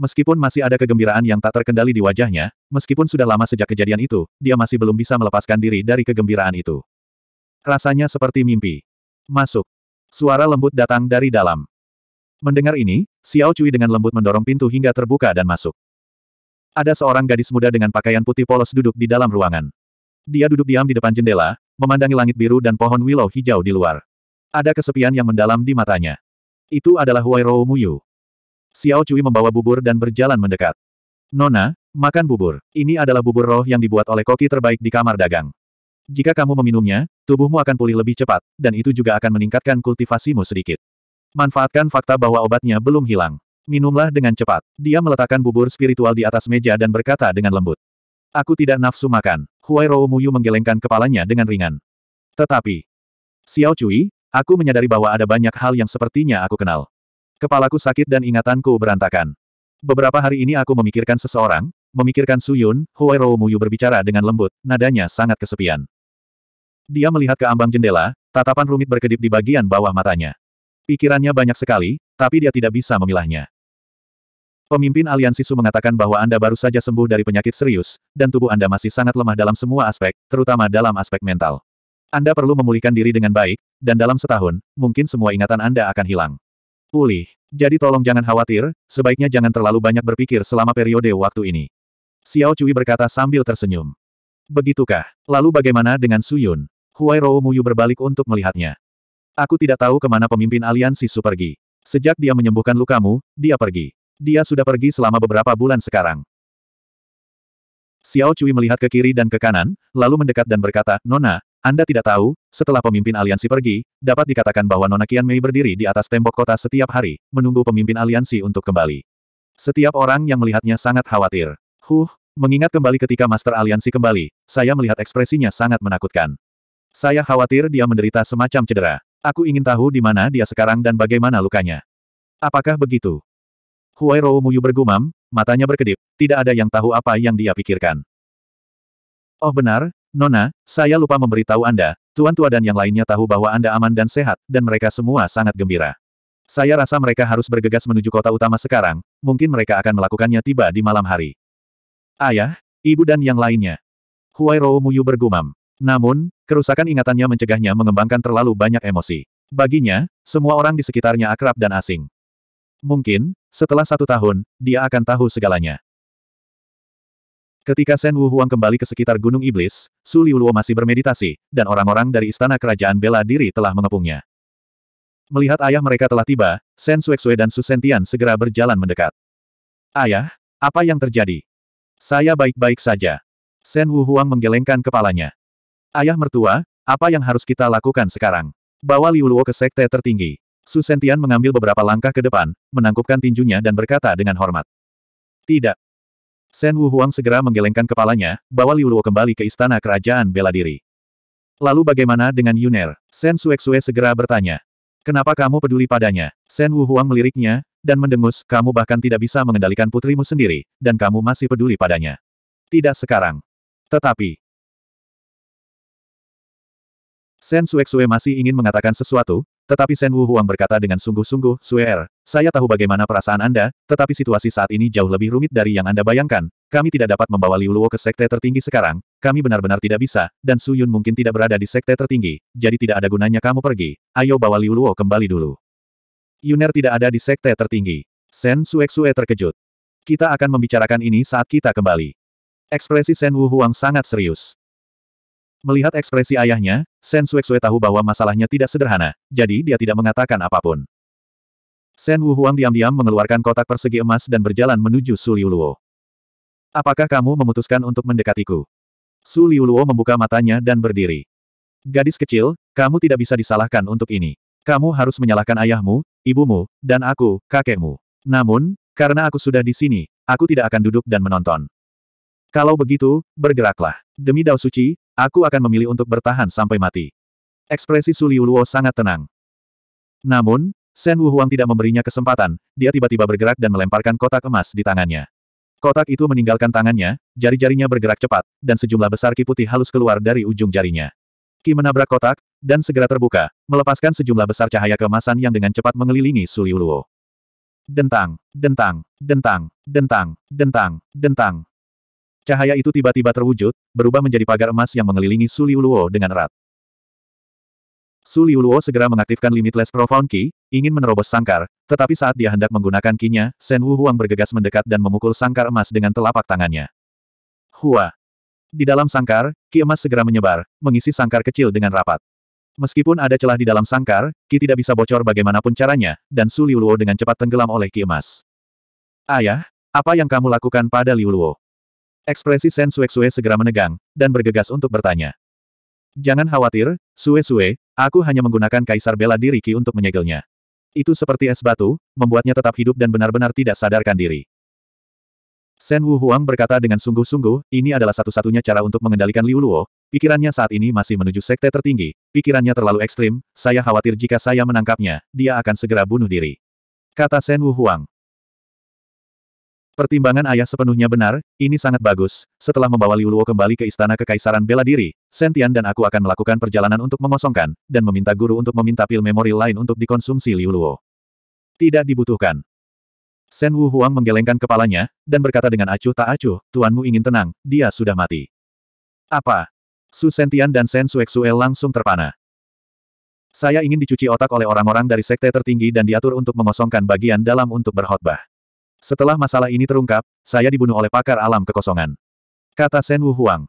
Meskipun masih ada kegembiraan yang tak terkendali di wajahnya, meskipun sudah lama sejak kejadian itu, dia masih belum bisa melepaskan diri dari kegembiraan itu. Rasanya seperti mimpi. Masuk. Suara lembut datang dari dalam. Mendengar ini, Xiao Cui dengan lembut mendorong pintu hingga terbuka dan masuk. Ada seorang gadis muda dengan pakaian putih polos duduk di dalam ruangan. Dia duduk diam di depan jendela, memandangi langit biru dan pohon willow hijau di luar. Ada kesepian yang mendalam di matanya. Itu adalah Huai Huairou Muyu. Xiao Cui membawa bubur dan berjalan mendekat. Nona, makan bubur. Ini adalah bubur roh yang dibuat oleh koki terbaik di kamar dagang. Jika kamu meminumnya, tubuhmu akan pulih lebih cepat, dan itu juga akan meningkatkan kultivasimu sedikit. Manfaatkan fakta bahwa obatnya belum hilang. Minumlah dengan cepat. Dia meletakkan bubur spiritual di atas meja dan berkata dengan lembut. Aku tidak nafsu makan. Huai Huairou Muyu menggelengkan kepalanya dengan ringan. Tetapi, Xiao Cui, Aku menyadari bahwa ada banyak hal yang sepertinya aku kenal. Kepalaku sakit dan ingatanku berantakan. Beberapa hari ini aku memikirkan seseorang, memikirkan Suyun, Huairou Muyu berbicara dengan lembut, nadanya sangat kesepian. Dia melihat ke ambang jendela, tatapan rumit berkedip di bagian bawah matanya. Pikirannya banyak sekali, tapi dia tidak bisa memilahnya. Pemimpin aliansi Su mengatakan bahwa Anda baru saja sembuh dari penyakit serius, dan tubuh Anda masih sangat lemah dalam semua aspek, terutama dalam aspek mental. Anda perlu memulihkan diri dengan baik, dan dalam setahun, mungkin semua ingatan Anda akan hilang. Pulih. Jadi tolong jangan khawatir, sebaiknya jangan terlalu banyak berpikir selama periode waktu ini. Xiao Cui berkata sambil tersenyum. Begitukah? Lalu bagaimana dengan Su Yun? Huai Rou Muyu berbalik untuk melihatnya. Aku tidak tahu kemana pemimpin aliansi Su pergi. Sejak dia menyembuhkan lukamu, dia pergi. Dia sudah pergi selama beberapa bulan sekarang. Xiao Cui melihat ke kiri dan ke kanan, lalu mendekat dan berkata, Nona, anda tidak tahu, setelah pemimpin aliansi pergi, dapat dikatakan bahwa Nona Kian Mei berdiri di atas tembok kota setiap hari, menunggu pemimpin aliansi untuk kembali. Setiap orang yang melihatnya sangat khawatir. Huh, mengingat kembali ketika Master Aliansi kembali, saya melihat ekspresinya sangat menakutkan. Saya khawatir dia menderita semacam cedera. Aku ingin tahu di mana dia sekarang dan bagaimana lukanya. Apakah begitu? Huai Rou Muyu bergumam, matanya berkedip, tidak ada yang tahu apa yang dia pikirkan. Oh benar, Nona, saya lupa memberitahu Anda, Tuan Tua dan yang lainnya tahu bahwa Anda aman dan sehat, dan mereka semua sangat gembira. Saya rasa mereka harus bergegas menuju kota utama sekarang, mungkin mereka akan melakukannya tiba di malam hari. Ayah, ibu dan yang lainnya. Huai Rou Muyu bergumam. Namun, kerusakan ingatannya mencegahnya mengembangkan terlalu banyak emosi. Baginya, semua orang di sekitarnya akrab dan asing. Mungkin, setelah satu tahun, dia akan tahu segalanya. Ketika Shen Wu Huang kembali ke sekitar Gunung Iblis, Su Liuluo masih bermeditasi, dan orang-orang dari Istana Kerajaan Bela Diri telah mengepungnya. Melihat ayah mereka telah tiba, Shen Suexue dan Su Sentian segera berjalan mendekat. Ayah, apa yang terjadi? Saya baik-baik saja. Shen Wu Huang menggelengkan kepalanya. Ayah mertua, apa yang harus kita lakukan sekarang? Bawa Liuluo ke sekte tertinggi. Su Sentian mengambil beberapa langkah ke depan, menangkupkan tinjunya dan berkata dengan hormat. Tidak. Sen Wu Huang segera menggelengkan kepalanya, bawa Liu Luo kembali ke istana kerajaan bela diri. Lalu bagaimana dengan Yuner? Sen Sue segera bertanya. Kenapa kamu peduli padanya? Sen Wu Huang meliriknya, dan mendengus, kamu bahkan tidak bisa mengendalikan putrimu sendiri, dan kamu masih peduli padanya. Tidak sekarang. Tetapi, Sen Sue masih ingin mengatakan sesuatu, tetapi Sen Wu Huang berkata dengan sungguh-sungguh, Suer, saya tahu bagaimana perasaan Anda, tetapi situasi saat ini jauh lebih rumit dari yang Anda bayangkan. Kami tidak dapat membawa Liu Luo ke sekte tertinggi sekarang, kami benar-benar tidak bisa, dan Su Yun mungkin tidak berada di sekte tertinggi, jadi tidak ada gunanya kamu pergi, ayo bawa Liu Luo kembali dulu. Yuner tidak ada di sekte tertinggi. Sen Suek Sue terkejut. Kita akan membicarakan ini saat kita kembali. Ekspresi Sen Wu Huang sangat serius. Melihat ekspresi ayahnya, Sen Xue tahu bahwa masalahnya tidak sederhana, jadi dia tidak mengatakan apapun. Sen Huang diam-diam mengeluarkan kotak persegi emas dan berjalan menuju Su Liuluo. Apakah kamu memutuskan untuk mendekatiku? Su Liuluo membuka matanya dan berdiri. Gadis kecil, kamu tidak bisa disalahkan untuk ini. Kamu harus menyalahkan ayahmu, ibumu, dan aku, kakekmu. Namun, karena aku sudah di sini, aku tidak akan duduk dan menonton. Kalau begitu, bergeraklah. Demi Dao Suci, Aku akan memilih untuk bertahan sampai mati. Ekspresi Su Luo sangat tenang. Namun, Sen Wuhuang tidak memberinya kesempatan, dia tiba-tiba bergerak dan melemparkan kotak emas di tangannya. Kotak itu meninggalkan tangannya, jari-jarinya bergerak cepat, dan sejumlah besar ki putih halus keluar dari ujung jarinya. Ki menabrak kotak, dan segera terbuka, melepaskan sejumlah besar cahaya keemasan yang dengan cepat mengelilingi Su Luo. Dentang, dentang, dentang, dentang, dentang, dentang, Cahaya itu tiba-tiba terwujud, berubah menjadi pagar emas yang mengelilingi Suliuluo dengan erat. Suliuluo segera mengaktifkan Limitless Profound Ki, ingin menerobos sangkar, tetapi saat dia hendak menggunakan kinya, Sen Wu Huang bergegas mendekat dan memukul sangkar emas dengan telapak tangannya. Hua! Di dalam sangkar, ki emas segera menyebar, mengisi sangkar kecil dengan rapat. Meskipun ada celah di dalam sangkar, ki tidak bisa bocor bagaimanapun caranya, dan Suliuluo dengan cepat tenggelam oleh ki emas. Ayah, apa yang kamu lakukan pada Liuluo? Ekspresi Sen Sue segera menegang, dan bergegas untuk bertanya. Jangan khawatir, Sue-Sue, aku hanya menggunakan kaisar bela diri Ki untuk menyegelnya. Itu seperti es batu, membuatnya tetap hidup dan benar-benar tidak sadarkan diri. Sen Wu Huang berkata dengan sungguh-sungguh, ini adalah satu-satunya cara untuk mengendalikan Liu Luo, pikirannya saat ini masih menuju sekte tertinggi, pikirannya terlalu ekstrim, saya khawatir jika saya menangkapnya, dia akan segera bunuh diri. Kata Sen Wu Huang. Pertimbangan ayah sepenuhnya benar, ini sangat bagus. Setelah membawa Liu Luo kembali ke istana kekaisaran bela diri, Sentian dan aku akan melakukan perjalanan untuk mengosongkan, dan meminta guru untuk meminta pil memori lain untuk dikonsumsi Liu Luo. Tidak dibutuhkan. Sen Wu Huang menggelengkan kepalanya, dan berkata dengan acuh tak acuh, tuanmu ingin tenang, dia sudah mati. Apa? Su Sentian dan Sen Suexue langsung terpana. Saya ingin dicuci otak oleh orang-orang dari sekte tertinggi dan diatur untuk mengosongkan bagian dalam untuk berkhotbah. Setelah masalah ini terungkap, saya dibunuh oleh pakar alam kekosongan. Kata Sen Wu Huang.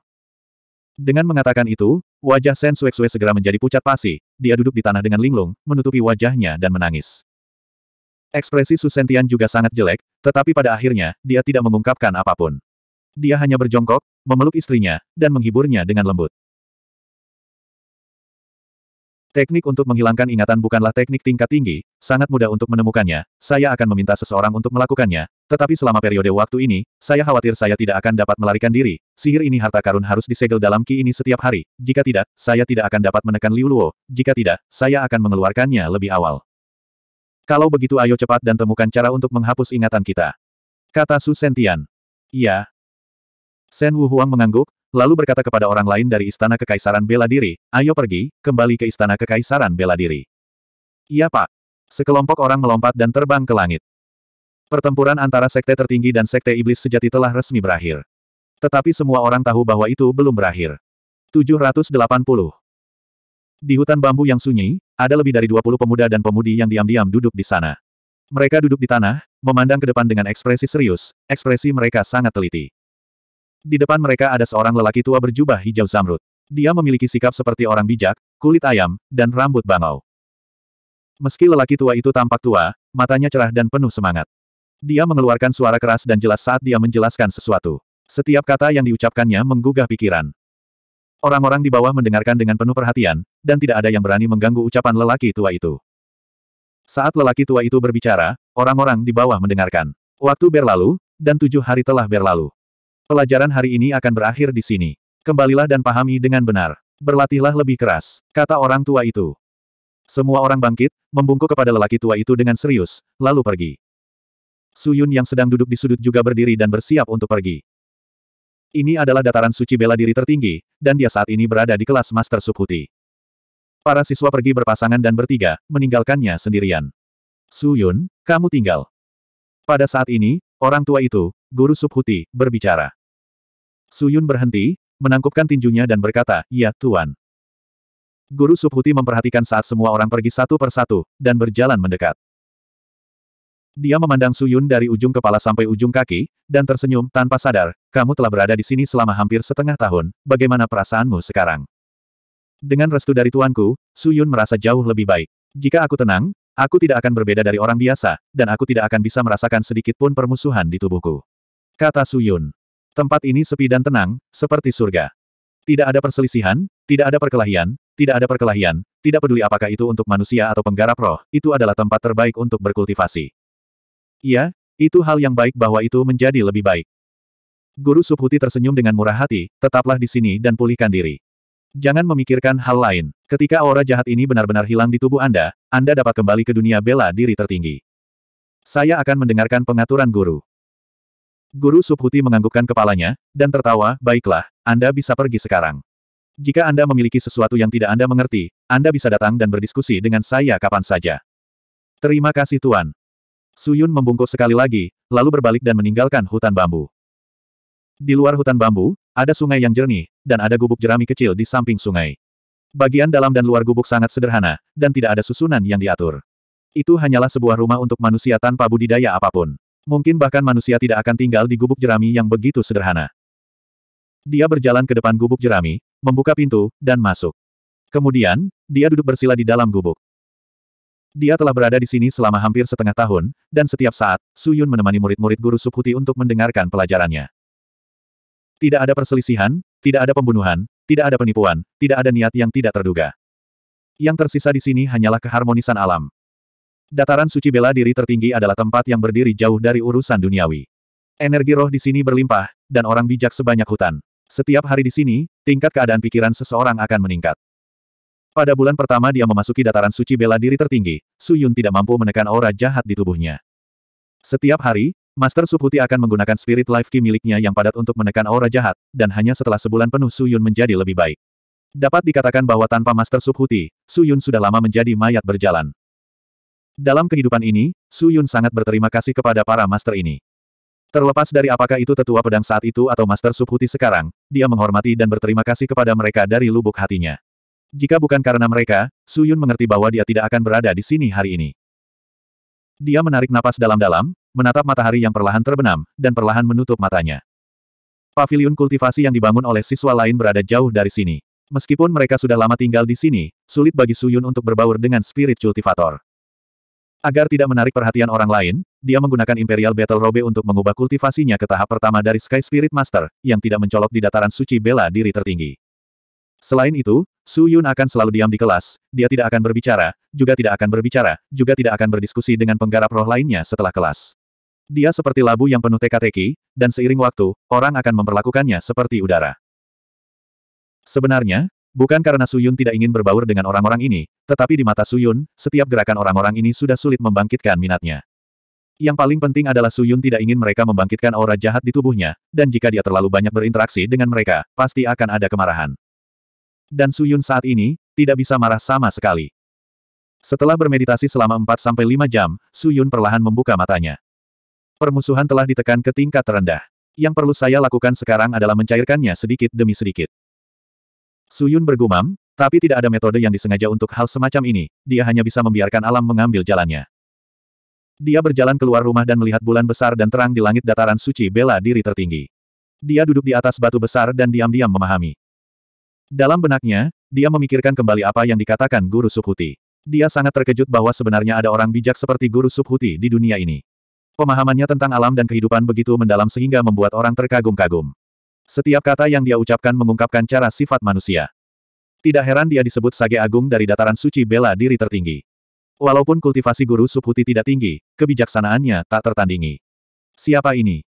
Dengan mengatakan itu, wajah Sen Sue segera menjadi pucat pasi, dia duduk di tanah dengan linglung, menutupi wajahnya dan menangis. Ekspresi Su Sentian juga sangat jelek, tetapi pada akhirnya, dia tidak mengungkapkan apapun. Dia hanya berjongkok, memeluk istrinya, dan menghiburnya dengan lembut. Teknik untuk menghilangkan ingatan bukanlah teknik tingkat tinggi, sangat mudah untuk menemukannya, saya akan meminta seseorang untuk melakukannya, tetapi selama periode waktu ini, saya khawatir saya tidak akan dapat melarikan diri, sihir ini harta karun harus disegel dalam ki ini setiap hari, jika tidak, saya tidak akan dapat menekan Liu Luo, jika tidak, saya akan mengeluarkannya lebih awal. Kalau begitu ayo cepat dan temukan cara untuk menghapus ingatan kita. Kata Su Sentian. Iya. Sen Wu Huang mengangguk, lalu berkata kepada orang lain dari Istana Kekaisaran Bela Diri, ayo pergi, kembali ke Istana Kekaisaran Bela Diri. Iya pak. Sekelompok orang melompat dan terbang ke langit. Pertempuran antara Sekte Tertinggi dan Sekte Iblis Sejati telah resmi berakhir. Tetapi semua orang tahu bahwa itu belum berakhir. 780. Di hutan bambu yang sunyi, ada lebih dari 20 pemuda dan pemudi yang diam-diam duduk di sana. Mereka duduk di tanah, memandang ke depan dengan ekspresi serius, ekspresi mereka sangat teliti. Di depan mereka ada seorang lelaki tua berjubah hijau zamrud. Dia memiliki sikap seperti orang bijak, kulit ayam, dan rambut bangau. Meski lelaki tua itu tampak tua, matanya cerah dan penuh semangat. Dia mengeluarkan suara keras dan jelas saat dia menjelaskan sesuatu. Setiap kata yang diucapkannya menggugah pikiran. Orang-orang di bawah mendengarkan dengan penuh perhatian, dan tidak ada yang berani mengganggu ucapan lelaki tua itu. Saat lelaki tua itu berbicara, orang-orang di bawah mendengarkan. Waktu berlalu, dan tujuh hari telah berlalu. Pelajaran hari ini akan berakhir di sini. Kembalilah dan pahami dengan benar. Berlatihlah lebih keras, kata orang tua itu. Semua orang bangkit, membungkuk kepada lelaki tua itu dengan serius, lalu pergi. Suyun yang sedang duduk di sudut juga berdiri dan bersiap untuk pergi. Ini adalah dataran suci bela diri tertinggi, dan dia saat ini berada di kelas Master Subhuti. Para siswa pergi berpasangan dan bertiga, meninggalkannya sendirian. Suyun, kamu tinggal. Pada saat ini, orang tua itu, Guru Subhuti, berbicara. Suyun berhenti, menangkupkan tinjunya dan berkata, Ya, Tuan. Guru Subhuti memperhatikan saat semua orang pergi satu persatu, dan berjalan mendekat. Dia memandang Suyun dari ujung kepala sampai ujung kaki, dan tersenyum tanpa sadar, kamu telah berada di sini selama hampir setengah tahun, bagaimana perasaanmu sekarang? Dengan restu dari tuanku, Suyun merasa jauh lebih baik. Jika aku tenang, aku tidak akan berbeda dari orang biasa, dan aku tidak akan bisa merasakan sedikit pun permusuhan di tubuhku. Kata Suyun. Tempat ini sepi dan tenang, seperti surga. Tidak ada perselisihan, tidak ada perkelahian, tidak ada perkelahian, tidak peduli apakah itu untuk manusia atau penggarap roh, itu adalah tempat terbaik untuk berkultivasi. Iya, itu hal yang baik bahwa itu menjadi lebih baik. Guru Subhuti tersenyum dengan murah hati, tetaplah di sini dan pulihkan diri. Jangan memikirkan hal lain. Ketika aura jahat ini benar-benar hilang di tubuh Anda, Anda dapat kembali ke dunia bela diri tertinggi. Saya akan mendengarkan pengaturan guru. Guru Subhuti menganggukkan kepalanya, dan tertawa, baiklah, Anda bisa pergi sekarang. Jika Anda memiliki sesuatu yang tidak Anda mengerti, Anda bisa datang dan berdiskusi dengan saya kapan saja. Terima kasih Tuan. Suyun membungkuk sekali lagi, lalu berbalik dan meninggalkan hutan bambu. Di luar hutan bambu, ada sungai yang jernih, dan ada gubuk jerami kecil di samping sungai. Bagian dalam dan luar gubuk sangat sederhana, dan tidak ada susunan yang diatur. Itu hanyalah sebuah rumah untuk manusia tanpa budidaya apapun. Mungkin bahkan manusia tidak akan tinggal di gubuk jerami yang begitu sederhana. Dia berjalan ke depan gubuk jerami, membuka pintu, dan masuk. Kemudian, dia duduk bersila di dalam gubuk. Dia telah berada di sini selama hampir setengah tahun, dan setiap saat, Su Yun menemani murid-murid guru Subhuti untuk mendengarkan pelajarannya. Tidak ada perselisihan, tidak ada pembunuhan, tidak ada penipuan, tidak ada niat yang tidak terduga. Yang tersisa di sini hanyalah keharmonisan alam. Dataran suci bela diri tertinggi adalah tempat yang berdiri jauh dari urusan duniawi. Energi roh di sini berlimpah, dan orang bijak sebanyak hutan. Setiap hari di sini, tingkat keadaan pikiran seseorang akan meningkat. Pada bulan pertama dia memasuki dataran suci bela diri tertinggi, Su Yun tidak mampu menekan aura jahat di tubuhnya. Setiap hari, Master Subhuti akan menggunakan spirit life key miliknya yang padat untuk menekan aura jahat, dan hanya setelah sebulan penuh Su Yun menjadi lebih baik. Dapat dikatakan bahwa tanpa Master Subhuti, Su Yun sudah lama menjadi mayat berjalan. Dalam kehidupan ini, Su Yun sangat berterima kasih kepada para master ini. Terlepas dari apakah itu tetua pedang saat itu atau master subhuti sekarang, dia menghormati dan berterima kasih kepada mereka dari lubuk hatinya. Jika bukan karena mereka, Su Yun mengerti bahwa dia tidak akan berada di sini hari ini. Dia menarik napas dalam-dalam, menatap matahari yang perlahan terbenam, dan perlahan menutup matanya. Paviliun kultivasi yang dibangun oleh siswa lain berada jauh dari sini. Meskipun mereka sudah lama tinggal di sini, sulit bagi Suyun untuk berbaur dengan spirit kultivator. Agar tidak menarik perhatian orang lain, dia menggunakan Imperial Battle Robe untuk mengubah kultivasinya ke tahap pertama dari Sky Spirit Master, yang tidak mencolok di dataran suci bela diri tertinggi. Selain itu, Su Yun akan selalu diam di kelas, dia tidak akan berbicara, juga tidak akan berbicara, juga tidak akan berdiskusi dengan penggarap roh lainnya setelah kelas. Dia seperti labu yang penuh teka-teki, dan seiring waktu, orang akan memperlakukannya seperti udara. Sebenarnya, Bukan karena Suyun tidak ingin berbaur dengan orang-orang ini, tetapi di mata Suyun, setiap gerakan orang-orang ini sudah sulit membangkitkan minatnya. Yang paling penting adalah Suyun tidak ingin mereka membangkitkan aura jahat di tubuhnya, dan jika dia terlalu banyak berinteraksi dengan mereka, pasti akan ada kemarahan. Dan Suyun saat ini, tidak bisa marah sama sekali. Setelah bermeditasi selama 4-5 jam, Suyun perlahan membuka matanya. Permusuhan telah ditekan ke tingkat terendah. Yang perlu saya lakukan sekarang adalah mencairkannya sedikit demi sedikit. Suyun bergumam, tapi tidak ada metode yang disengaja untuk hal semacam ini, dia hanya bisa membiarkan alam mengambil jalannya. Dia berjalan keluar rumah dan melihat bulan besar dan terang di langit dataran suci bela diri tertinggi. Dia duduk di atas batu besar dan diam-diam memahami. Dalam benaknya, dia memikirkan kembali apa yang dikatakan Guru Subhuti. Dia sangat terkejut bahwa sebenarnya ada orang bijak seperti Guru Subhuti di dunia ini. Pemahamannya tentang alam dan kehidupan begitu mendalam sehingga membuat orang terkagum-kagum. Setiap kata yang dia ucapkan mengungkapkan cara sifat manusia. Tidak heran dia disebut sage agung dari dataran suci bela diri tertinggi. Walaupun kultivasi guru subhuti tidak tinggi, kebijaksanaannya tak tertandingi. Siapa ini?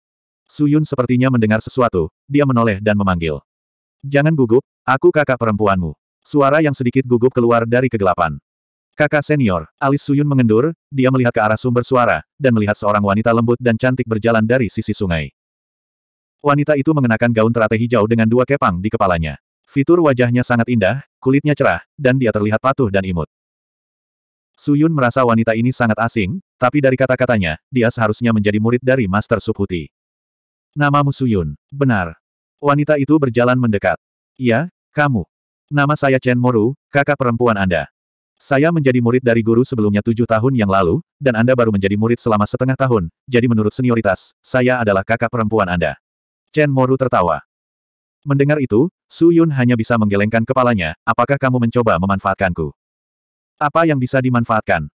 Suyun sepertinya mendengar sesuatu, dia menoleh dan memanggil. Jangan gugup, aku kakak perempuanmu. Suara yang sedikit gugup keluar dari kegelapan. Kakak senior, alis Suyun mengendur, dia melihat ke arah sumber suara, dan melihat seorang wanita lembut dan cantik berjalan dari sisi sungai. Wanita itu mengenakan gaun teratai hijau dengan dua kepang di kepalanya. Fitur wajahnya sangat indah, kulitnya cerah, dan dia terlihat patuh dan imut. Suyun merasa wanita ini sangat asing, tapi dari kata-katanya, dia seharusnya menjadi murid dari Master Subhuti. Namamu Suyun. Benar. Wanita itu berjalan mendekat. Iya, kamu. Nama saya Chen Moru, kakak perempuan Anda. Saya menjadi murid dari guru sebelumnya tujuh tahun yang lalu, dan Anda baru menjadi murid selama setengah tahun, jadi menurut senioritas, saya adalah kakak perempuan Anda. Chen Moru tertawa. Mendengar itu, Su Yun hanya bisa menggelengkan kepalanya, apakah kamu mencoba memanfaatkanku? Apa yang bisa dimanfaatkan?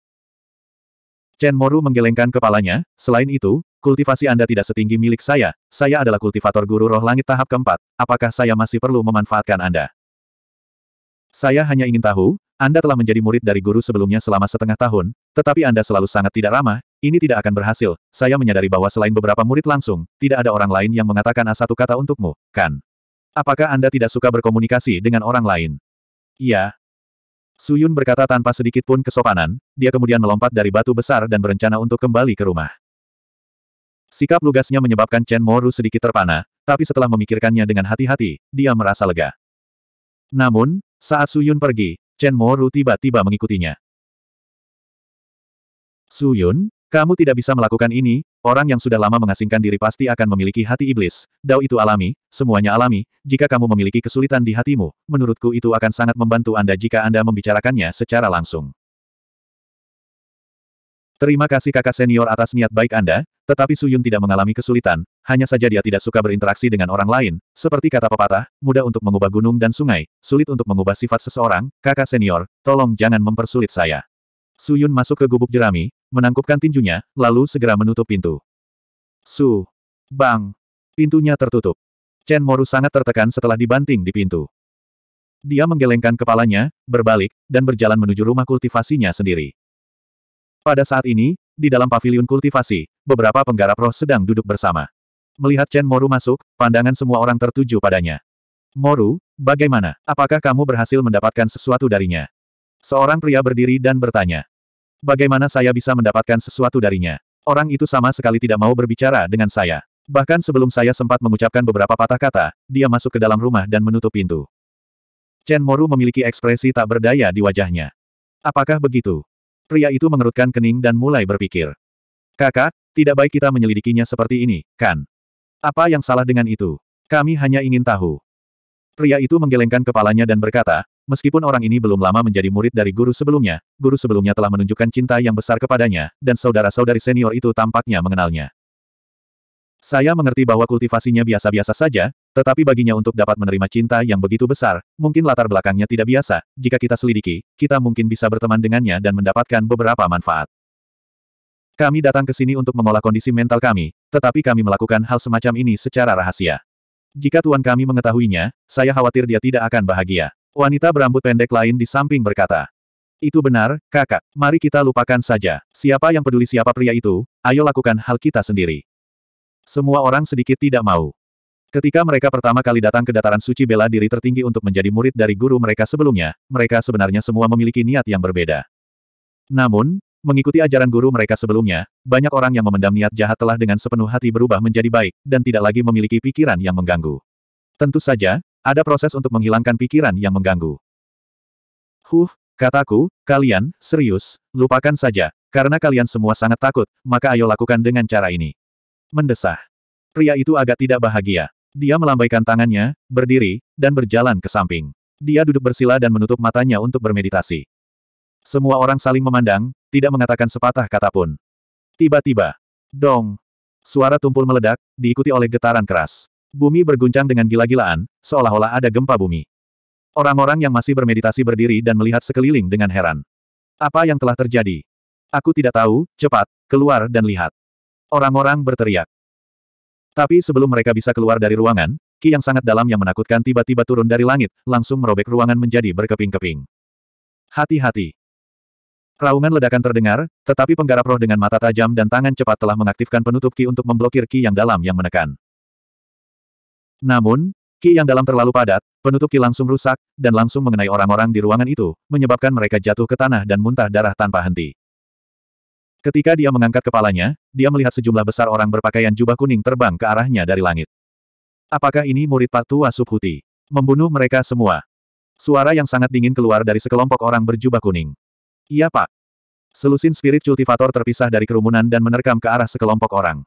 Chen Moru menggelengkan kepalanya, selain itu, kultivasi Anda tidak setinggi milik saya, saya adalah kultivator guru roh langit tahap keempat, apakah saya masih perlu memanfaatkan Anda? Saya hanya ingin tahu, Anda telah menjadi murid dari guru sebelumnya selama setengah tahun, tetapi Anda selalu sangat tidak ramah, ini tidak akan berhasil, saya menyadari bahwa selain beberapa murid langsung, tidak ada orang lain yang mengatakan A satu kata untukmu, kan? Apakah Anda tidak suka berkomunikasi dengan orang lain? Iya. Suyun berkata tanpa sedikit pun kesopanan, dia kemudian melompat dari batu besar dan berencana untuk kembali ke rumah. Sikap lugasnya menyebabkan Chen Moru sedikit terpana, tapi setelah memikirkannya dengan hati-hati, dia merasa lega. Namun, saat Suyun pergi, Chen Moru tiba-tiba mengikutinya. Suyun, kamu tidak bisa melakukan ini, orang yang sudah lama mengasingkan diri pasti akan memiliki hati iblis. Dao itu alami, semuanya alami, jika kamu memiliki kesulitan di hatimu, menurutku itu akan sangat membantu Anda jika Anda membicarakannya secara langsung. Terima kasih kakak senior atas niat baik Anda, tetapi Suyun tidak mengalami kesulitan, hanya saja dia tidak suka berinteraksi dengan orang lain. Seperti kata pepatah, mudah untuk mengubah gunung dan sungai, sulit untuk mengubah sifat seseorang, kakak senior, tolong jangan mempersulit saya. Suyun masuk ke gubuk jerami, menangkupkan tinjunya, lalu segera menutup pintu. Su. Bang. Pintunya tertutup. Chen Moru sangat tertekan setelah dibanting di pintu. Dia menggelengkan kepalanya, berbalik, dan berjalan menuju rumah kultivasinya sendiri. Pada saat ini, di dalam pavilion kultivasi, beberapa penggarap roh sedang duduk bersama. Melihat Chen Moru masuk, pandangan semua orang tertuju padanya. Moru, bagaimana? Apakah kamu berhasil mendapatkan sesuatu darinya? Seorang pria berdiri dan bertanya. Bagaimana saya bisa mendapatkan sesuatu darinya? Orang itu sama sekali tidak mau berbicara dengan saya. Bahkan sebelum saya sempat mengucapkan beberapa patah kata, dia masuk ke dalam rumah dan menutup pintu. Chen Moru memiliki ekspresi tak berdaya di wajahnya. Apakah begitu? Pria itu mengerutkan kening dan mulai berpikir. Kakak, tidak baik kita menyelidikinya seperti ini, kan? Apa yang salah dengan itu? Kami hanya ingin tahu. Pria itu menggelengkan kepalanya dan berkata, Meskipun orang ini belum lama menjadi murid dari guru sebelumnya, guru sebelumnya telah menunjukkan cinta yang besar kepadanya, dan saudara-saudari senior itu tampaknya mengenalnya. Saya mengerti bahwa kultivasinya biasa-biasa saja, tetapi baginya untuk dapat menerima cinta yang begitu besar, mungkin latar belakangnya tidak biasa. Jika kita selidiki, kita mungkin bisa berteman dengannya dan mendapatkan beberapa manfaat. Kami datang ke sini untuk mengolah kondisi mental kami, tetapi kami melakukan hal semacam ini secara rahasia. Jika tuan kami mengetahuinya, saya khawatir dia tidak akan bahagia. Wanita berambut pendek lain di samping berkata. Itu benar, kakak. Mari kita lupakan saja. Siapa yang peduli siapa pria itu, ayo lakukan hal kita sendiri. Semua orang sedikit tidak mau. Ketika mereka pertama kali datang ke dataran suci bela diri tertinggi untuk menjadi murid dari guru mereka sebelumnya, mereka sebenarnya semua memiliki niat yang berbeda. Namun, mengikuti ajaran guru mereka sebelumnya, banyak orang yang memendam niat jahat telah dengan sepenuh hati berubah menjadi baik, dan tidak lagi memiliki pikiran yang mengganggu. Tentu saja, ada proses untuk menghilangkan pikiran yang mengganggu. Huh, kataku, kalian, serius, lupakan saja, karena kalian semua sangat takut, maka ayo lakukan dengan cara ini. Mendesah. Pria itu agak tidak bahagia. Dia melambaikan tangannya, berdiri, dan berjalan ke samping. Dia duduk bersila dan menutup matanya untuk bermeditasi. Semua orang saling memandang, tidak mengatakan sepatah kata pun. Tiba-tiba, dong, suara tumpul meledak, diikuti oleh getaran keras. Bumi berguncang dengan gila-gilaan, seolah-olah ada gempa bumi. Orang-orang yang masih bermeditasi berdiri dan melihat sekeliling dengan heran. Apa yang telah terjadi? Aku tidak tahu, cepat, keluar dan lihat. Orang-orang berteriak. Tapi sebelum mereka bisa keluar dari ruangan, ki yang sangat dalam yang menakutkan tiba-tiba turun dari langit, langsung merobek ruangan menjadi berkeping-keping. Hati-hati. Raungan ledakan terdengar, tetapi penggarap roh dengan mata tajam dan tangan cepat telah mengaktifkan penutup ki untuk memblokir ki yang dalam yang menekan. Namun, ki yang dalam terlalu padat, penutup ki langsung rusak, dan langsung mengenai orang-orang di ruangan itu, menyebabkan mereka jatuh ke tanah dan muntah darah tanpa henti. Ketika dia mengangkat kepalanya, dia melihat sejumlah besar orang berpakaian jubah kuning terbang ke arahnya dari langit. Apakah ini murid Pak Tua Subhuti? Membunuh mereka semua. Suara yang sangat dingin keluar dari sekelompok orang berjubah kuning. Iya Pak. Selusin spirit kultivator terpisah dari kerumunan dan menerkam ke arah sekelompok orang.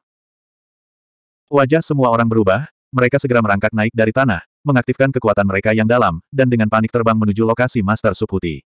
Wajah semua orang berubah, mereka segera merangkak naik dari tanah, mengaktifkan kekuatan mereka yang dalam, dan dengan panik terbang menuju lokasi Master Subhuti.